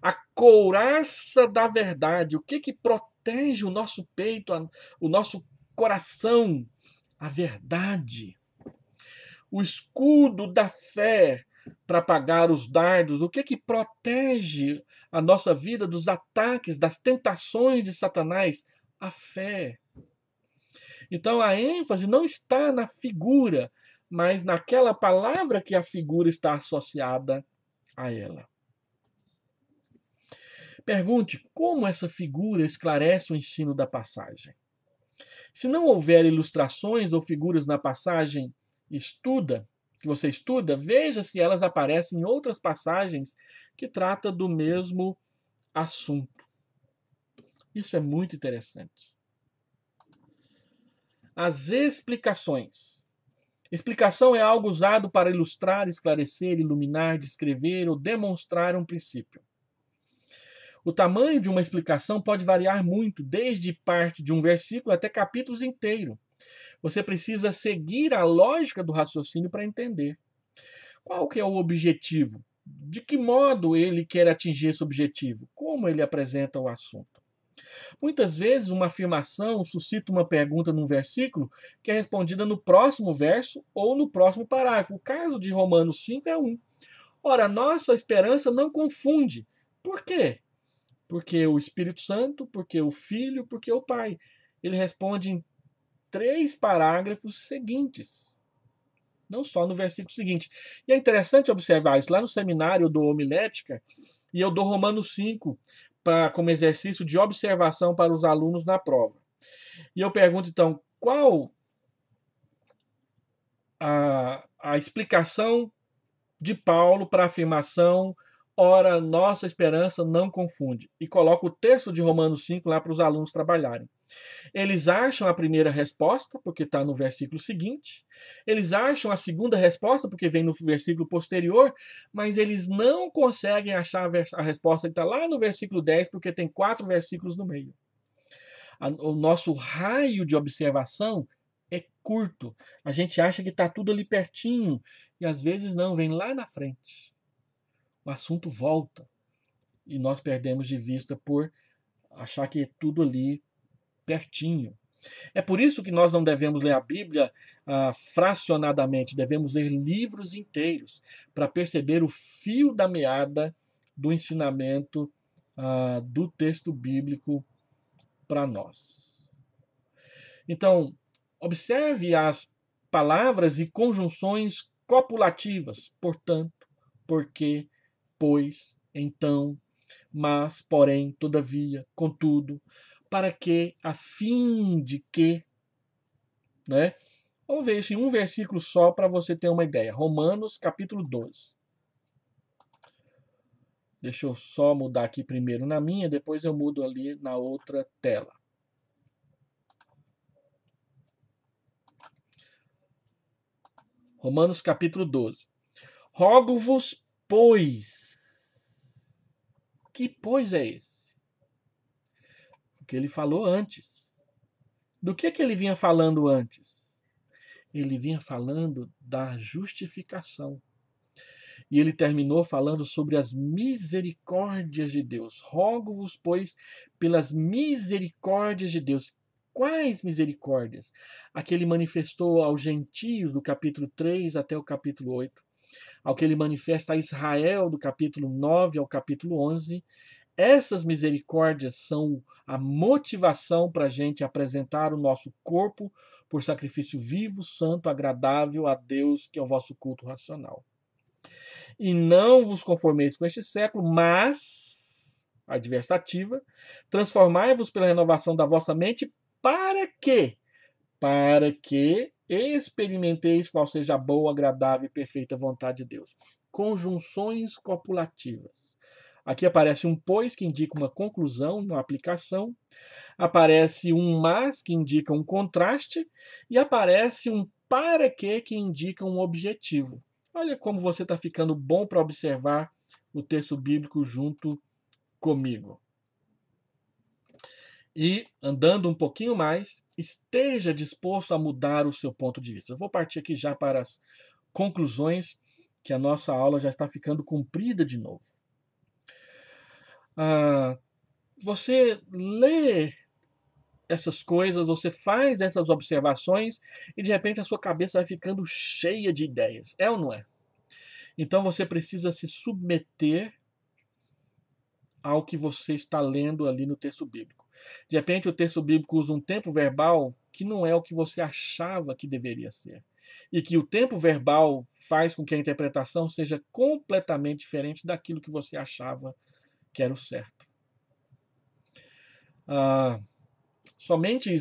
A couraça da verdade. O que que protege o nosso peito, o nosso coração? A verdade. O escudo da fé para pagar os dardos. O que que protege a nossa vida dos ataques, das tentações de Satanás? A fé. Então a ênfase não está na figura, mas naquela palavra que a figura está associada a ela. Pergunte como essa figura esclarece o ensino da passagem. Se não houver ilustrações ou figuras na passagem estuda, que você estuda, veja se elas aparecem em outras passagens que trata do mesmo assunto. Isso é muito interessante as explicações. Explicação é algo usado para ilustrar, esclarecer, iluminar, descrever ou demonstrar um princípio. O tamanho de uma explicação pode variar muito, desde parte de um versículo até capítulos inteiros. Você precisa seguir a lógica do raciocínio para entender. Qual que é o objetivo? De que modo ele quer atingir esse objetivo? Como ele apresenta o assunto? Muitas vezes uma afirmação suscita uma pergunta num versículo que é respondida no próximo verso ou no próximo parágrafo. O caso de Romanos 5 é um. Ora, nossa esperança não confunde. Por quê? Porque o Espírito Santo, porque o Filho, porque o Pai. Ele responde em três parágrafos seguintes. Não só no versículo seguinte. E é interessante observar isso. Lá no seminário do Homilética, e eu dou Romanos 5 pra, como exercício de observação para os alunos na prova. E eu pergunto então, qual a, a explicação de Paulo para a afirmação ora nossa esperança não confunde? E coloco o texto de Romanos 5 lá para os alunos trabalharem. Eles acham a primeira resposta, porque está no versículo seguinte. Eles acham a segunda resposta, porque vem no versículo posterior. Mas eles não conseguem achar a resposta que está lá no versículo 10, porque tem quatro versículos no meio. O nosso raio de observação é curto. A gente acha que está tudo ali pertinho. E às vezes não, vem lá na frente. O assunto volta. E nós perdemos de vista por achar que é tudo ali pertinho. É por isso que nós não devemos ler a Bíblia ah, fracionadamente, devemos ler livros inteiros para perceber o fio da meada do ensinamento ah, do texto bíblico para nós. Então, observe as palavras e conjunções copulativas, portanto, porque, pois, então, mas, porém, todavia, contudo, para que, a fim de que, né? Vamos ver isso em um versículo só para você ter uma ideia. Romanos capítulo 12. Deixa eu só mudar aqui primeiro na minha, depois eu mudo ali na outra tela. Romanos capítulo 12. Rogo-vos, pois. Que pois é esse? que ele falou antes. Do que, que ele vinha falando antes? Ele vinha falando da justificação. E ele terminou falando sobre as misericórdias de Deus. Rogo-vos, pois, pelas misericórdias de Deus. Quais misericórdias? A que ele manifestou aos gentios, do capítulo 3 até o capítulo 8, ao que ele manifesta a Israel, do capítulo 9 ao capítulo 11, essas misericórdias são a motivação para a gente apresentar o nosso corpo por sacrifício vivo, santo, agradável a Deus, que é o vosso culto racional. E não vos conformeis com este século, mas, adversativa, transformai-vos pela renovação da vossa mente, para que? Para que experimenteis qual seja a boa, agradável e perfeita vontade de Deus. Conjunções copulativas. Aqui aparece um pois que indica uma conclusão uma aplicação, aparece um mas que indica um contraste e aparece um para que que indica um objetivo. Olha como você está ficando bom para observar o texto bíblico junto comigo. E, andando um pouquinho mais, esteja disposto a mudar o seu ponto de vista. Eu vou partir aqui já para as conclusões, que a nossa aula já está ficando cumprida de novo ah, você lê essas coisas, você faz essas observações e de repente a sua cabeça vai ficando cheia de ideias. É ou não é? Então você precisa se submeter ao que você está lendo ali no texto bíblico. De repente o texto bíblico usa um tempo verbal que não é o que você achava que deveria ser. E que o tempo verbal faz com que a interpretação seja completamente diferente daquilo que você achava que era o certo. Ah, somente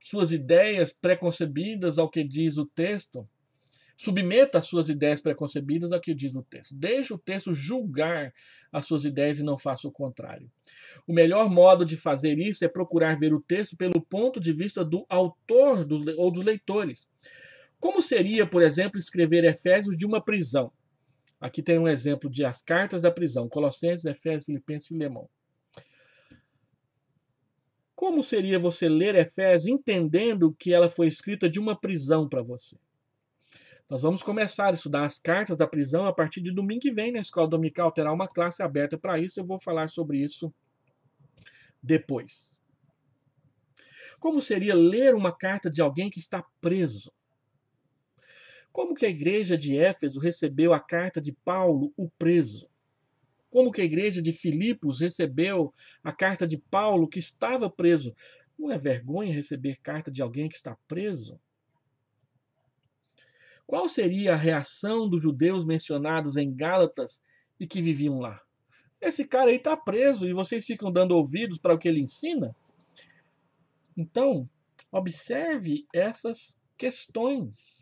suas ideias preconcebidas ao que diz o texto, submeta as suas ideias preconcebidas ao que diz o texto. Deixe o texto julgar as suas ideias e não faça o contrário. O melhor modo de fazer isso é procurar ver o texto pelo ponto de vista do autor dos, ou dos leitores. Como seria, por exemplo, escrever Efésios de uma prisão? Aqui tem um exemplo de as cartas da prisão, Colossenses, Efésios, Filipenses e Filemão. Como seria você ler Efésios entendendo que ela foi escrita de uma prisão para você? Nós vamos começar a estudar as cartas da prisão a partir de domingo que vem na escola dominical. Terá uma classe aberta para isso. Eu vou falar sobre isso depois. Como seria ler uma carta de alguém que está preso? Como que a igreja de Éfeso recebeu a carta de Paulo, o preso? Como que a igreja de Filipos recebeu a carta de Paulo, que estava preso? Não é vergonha receber carta de alguém que está preso? Qual seria a reação dos judeus mencionados em Gálatas e que viviam lá? Esse cara aí está preso e vocês ficam dando ouvidos para o que ele ensina? Então, observe essas questões.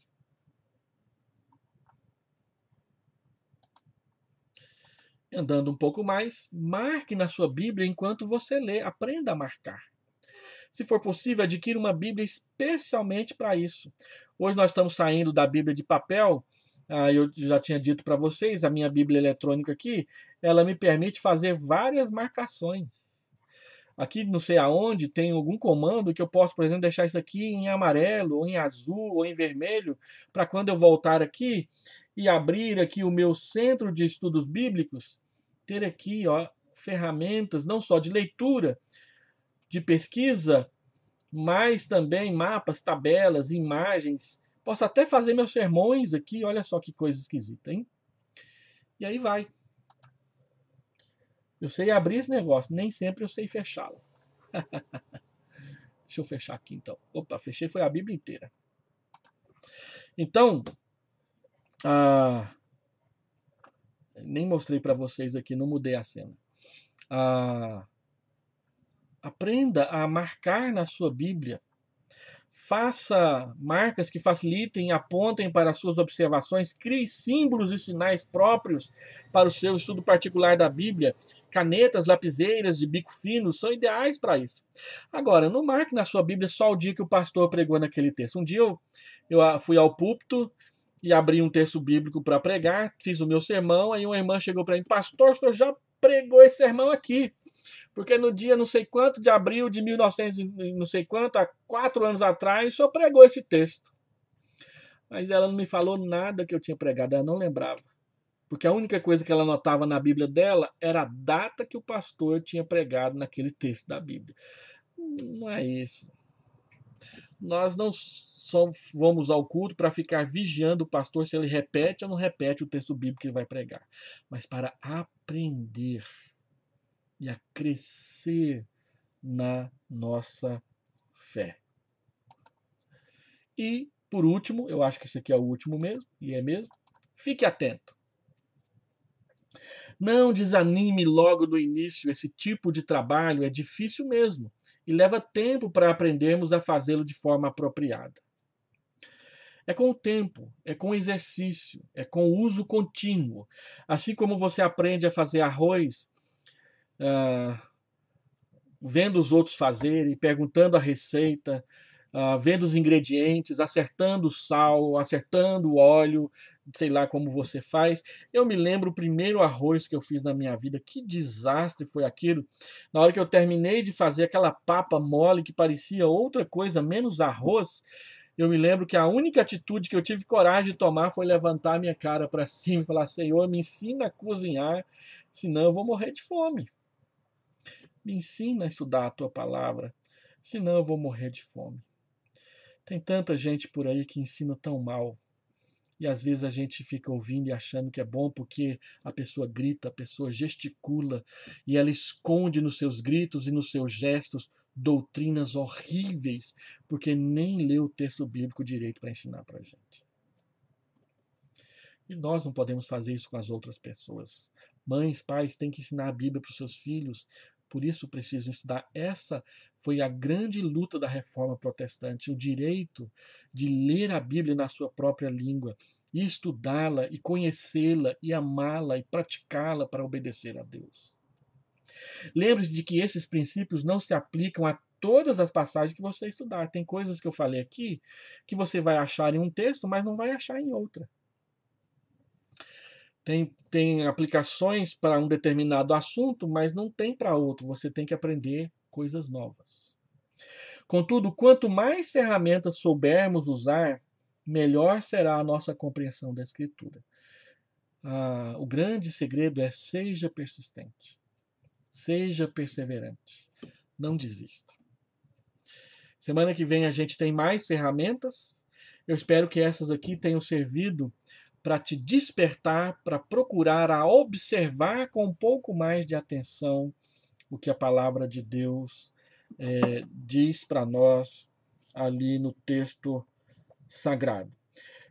andando um pouco mais, marque na sua Bíblia enquanto você lê, aprenda a marcar. Se for possível, adquira uma Bíblia especialmente para isso. Hoje nós estamos saindo da Bíblia de papel. Ah, eu já tinha dito para vocês, a minha Bíblia eletrônica aqui, ela me permite fazer várias marcações. Aqui, não sei aonde, tem algum comando que eu posso, por exemplo, deixar isso aqui em amarelo, ou em azul, ou em vermelho, para quando eu voltar aqui e abrir aqui o meu centro de estudos bíblicos, ter aqui ó, ferramentas não só de leitura, de pesquisa, mas também mapas, tabelas, imagens. Posso até fazer meus sermões aqui, olha só que coisa esquisita, hein? E aí vai. Eu sei abrir esse negócio, nem sempre eu sei fechá-lo. Deixa eu fechar aqui então. Opa, fechei, foi a Bíblia inteira. Então, ah, nem mostrei para vocês aqui, não mudei a cena. Ah, aprenda a marcar na sua Bíblia. Faça marcas que facilitem, apontem para suas observações, crie símbolos e sinais próprios para o seu estudo particular da Bíblia. Canetas, lapiseiras de bico fino são ideais para isso. Agora, não marque na sua Bíblia só o dia que o pastor pregou naquele texto. Um dia eu, eu fui ao púlpito e abri um texto bíblico para pregar, fiz o meu sermão, aí uma irmã chegou para mim, pastor, o senhor já pregou esse sermão aqui. Porque no dia não sei quanto de abril de 1900 não sei quanto, há quatro anos atrás, o senhor pregou esse texto. Mas ela não me falou nada que eu tinha pregado, ela não lembrava. Porque a única coisa que ela notava na Bíblia dela era a data que o pastor tinha pregado naquele texto da Bíblia. Não é isso nós não só vamos ao culto para ficar vigiando o pastor se ele repete ou não repete o texto bíblico que ele vai pregar, mas para aprender e a crescer na nossa fé. E, por último, eu acho que esse aqui é o último mesmo, e é mesmo, fique atento. Não desanime logo no início, esse tipo de trabalho é difícil mesmo e leva tempo para aprendermos a fazê-lo de forma apropriada. É com o tempo, é com o exercício, é com o uso contínuo. Assim como você aprende a fazer arroz uh, vendo os outros fazerem, perguntando a receita, ah, vendo os ingredientes, acertando o sal, acertando o óleo, sei lá como você faz. Eu me lembro o primeiro arroz que eu fiz na minha vida, que desastre foi aquilo. Na hora que eu terminei de fazer aquela papa mole que parecia outra coisa, menos arroz, eu me lembro que a única atitude que eu tive coragem de tomar foi levantar minha cara para cima e falar: Senhor, me ensina a cozinhar, senão eu vou morrer de fome. Me ensina a estudar a tua palavra, senão eu vou morrer de fome. Tem tanta gente por aí que ensina tão mal. E às vezes a gente fica ouvindo e achando que é bom porque a pessoa grita, a pessoa gesticula e ela esconde nos seus gritos e nos seus gestos doutrinas horríveis, porque nem leu o texto bíblico direito para ensinar para a gente. E nós não podemos fazer isso com as outras pessoas. Mães, pais têm que ensinar a Bíblia para os seus filhos, por isso precisam estudar. Essa foi a grande luta da reforma protestante, o direito de ler a Bíblia na sua própria língua, e estudá-la, e conhecê-la, e amá-la, e praticá-la para obedecer a Deus. Lembre-se de que esses princípios não se aplicam a todas as passagens que você estudar. Tem coisas que eu falei aqui que você vai achar em um texto, mas não vai achar em outra tem, tem aplicações para um determinado assunto, mas não tem para outro. Você tem que aprender coisas novas. Contudo, quanto mais ferramentas soubermos usar, melhor será a nossa compreensão da Escritura. Ah, o grande segredo é seja persistente, seja perseverante, não desista. Semana que vem a gente tem mais ferramentas. Eu espero que essas aqui tenham servido para te despertar, para procurar a observar com um pouco mais de atenção o que a palavra de Deus é, diz para nós ali no texto sagrado.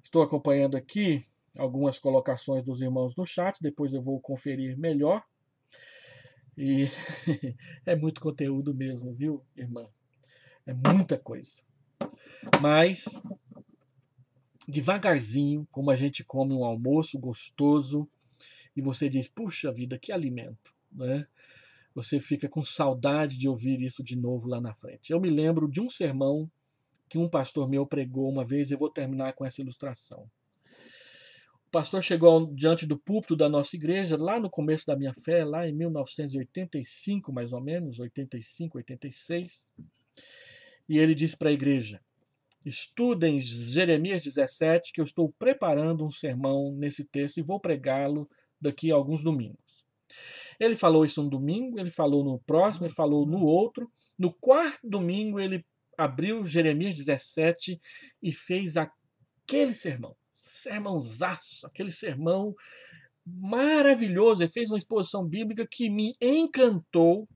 Estou acompanhando aqui algumas colocações dos irmãos no chat, depois eu vou conferir melhor. E é muito conteúdo mesmo, viu, irmã? É muita coisa. Mas devagarzinho, como a gente come um almoço gostoso, e você diz: puxa vida, que alimento, né? Você fica com saudade de ouvir isso de novo lá na frente. Eu me lembro de um sermão que um pastor meu pregou uma vez, eu vou terminar com essa ilustração. O pastor chegou diante do púlpito da nossa igreja, lá no começo da minha fé, lá em 1985, mais ou menos, 85, 86, e ele disse para a igreja: Estudem Jeremias 17, que eu estou preparando um sermão nesse texto e vou pregá-lo daqui a alguns domingos. Ele falou isso no domingo, ele falou no próximo, ele falou no outro. No quarto domingo, ele abriu Jeremias 17 e fez aquele sermão. Sermãozaço, aquele sermão maravilhoso. Ele fez uma exposição bíblica que me encantou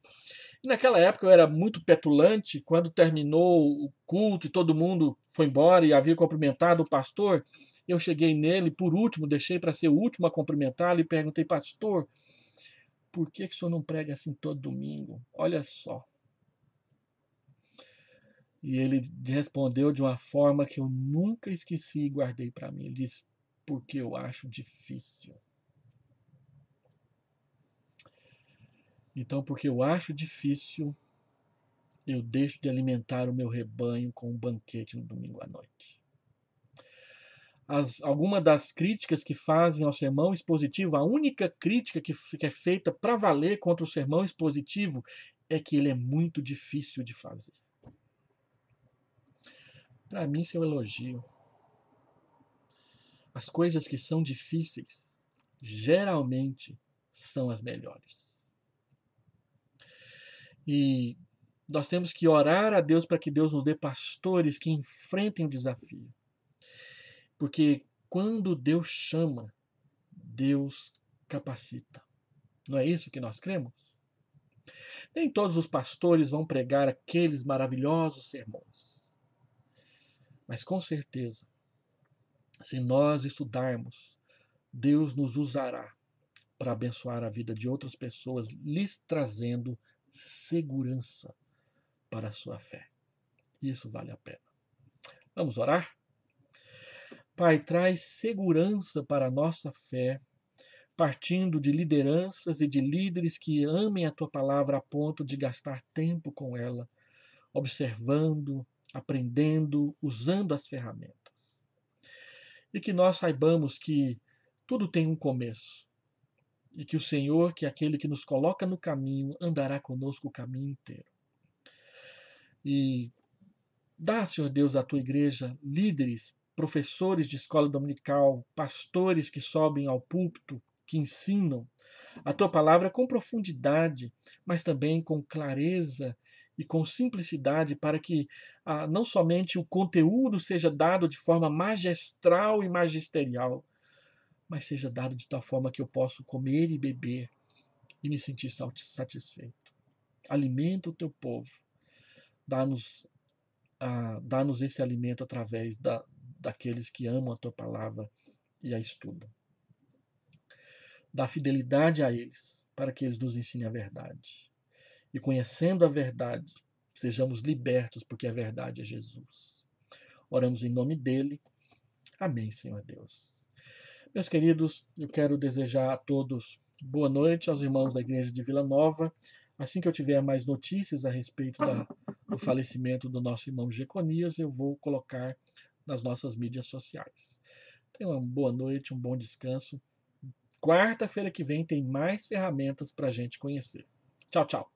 Naquela época eu era muito petulante, quando terminou o culto e todo mundo foi embora e havia cumprimentado o pastor, eu cheguei nele por último, deixei para ser o último a cumprimentá-lo e perguntei, pastor, por que, que o senhor não prega assim todo domingo? Olha só. E ele respondeu de uma forma que eu nunca esqueci e guardei para mim. Ele disse, porque eu acho difícil. Então, porque eu acho difícil, eu deixo de alimentar o meu rebanho com um banquete no domingo à noite. alguma das críticas que fazem ao sermão expositivo, a única crítica que, que é feita para valer contra o sermão expositivo é que ele é muito difícil de fazer. Para mim, isso é um elogio. As coisas que são difíceis geralmente são as melhores. E nós temos que orar a Deus para que Deus nos dê pastores que enfrentem o desafio. Porque quando Deus chama, Deus capacita. Não é isso que nós cremos? Nem todos os pastores vão pregar aqueles maravilhosos sermões. Mas com certeza, se nós estudarmos, Deus nos usará para abençoar a vida de outras pessoas, lhes trazendo segurança para a sua fé. Isso vale a pena. Vamos orar? Pai, traz segurança para a nossa fé, partindo de lideranças e de líderes que amem a tua palavra a ponto de gastar tempo com ela, observando, aprendendo, usando as ferramentas. E que nós saibamos que tudo tem um começo e que o Senhor, que é aquele que nos coloca no caminho, andará conosco o caminho inteiro. E dá, Senhor Deus, à tua igreja líderes, professores de escola dominical, pastores que sobem ao púlpito, que ensinam a tua palavra com profundidade, mas também com clareza e com simplicidade, para que ah, não somente o conteúdo seja dado de forma magistral e magisterial, mas seja dado de tal forma que eu possa comer e beber e me sentir satisfeito. Alimenta o teu povo, dá-nos ah, dá esse alimento através da, daqueles que amam a tua palavra e a estudam. Dá fidelidade a eles, para que eles nos ensinem a verdade. E conhecendo a verdade, sejamos libertos, porque a verdade é Jesus. Oramos em nome dele. Amém, Senhor Deus. Meus queridos, eu quero desejar a todos boa noite, aos irmãos da Igreja de Vila Nova. Assim que eu tiver mais notícias a respeito da, do falecimento do nosso irmão Jeconias, eu vou colocar nas nossas mídias sociais. Tenha uma boa noite, um bom descanso. Quarta-feira que vem tem mais ferramentas para a gente conhecer. Tchau, tchau.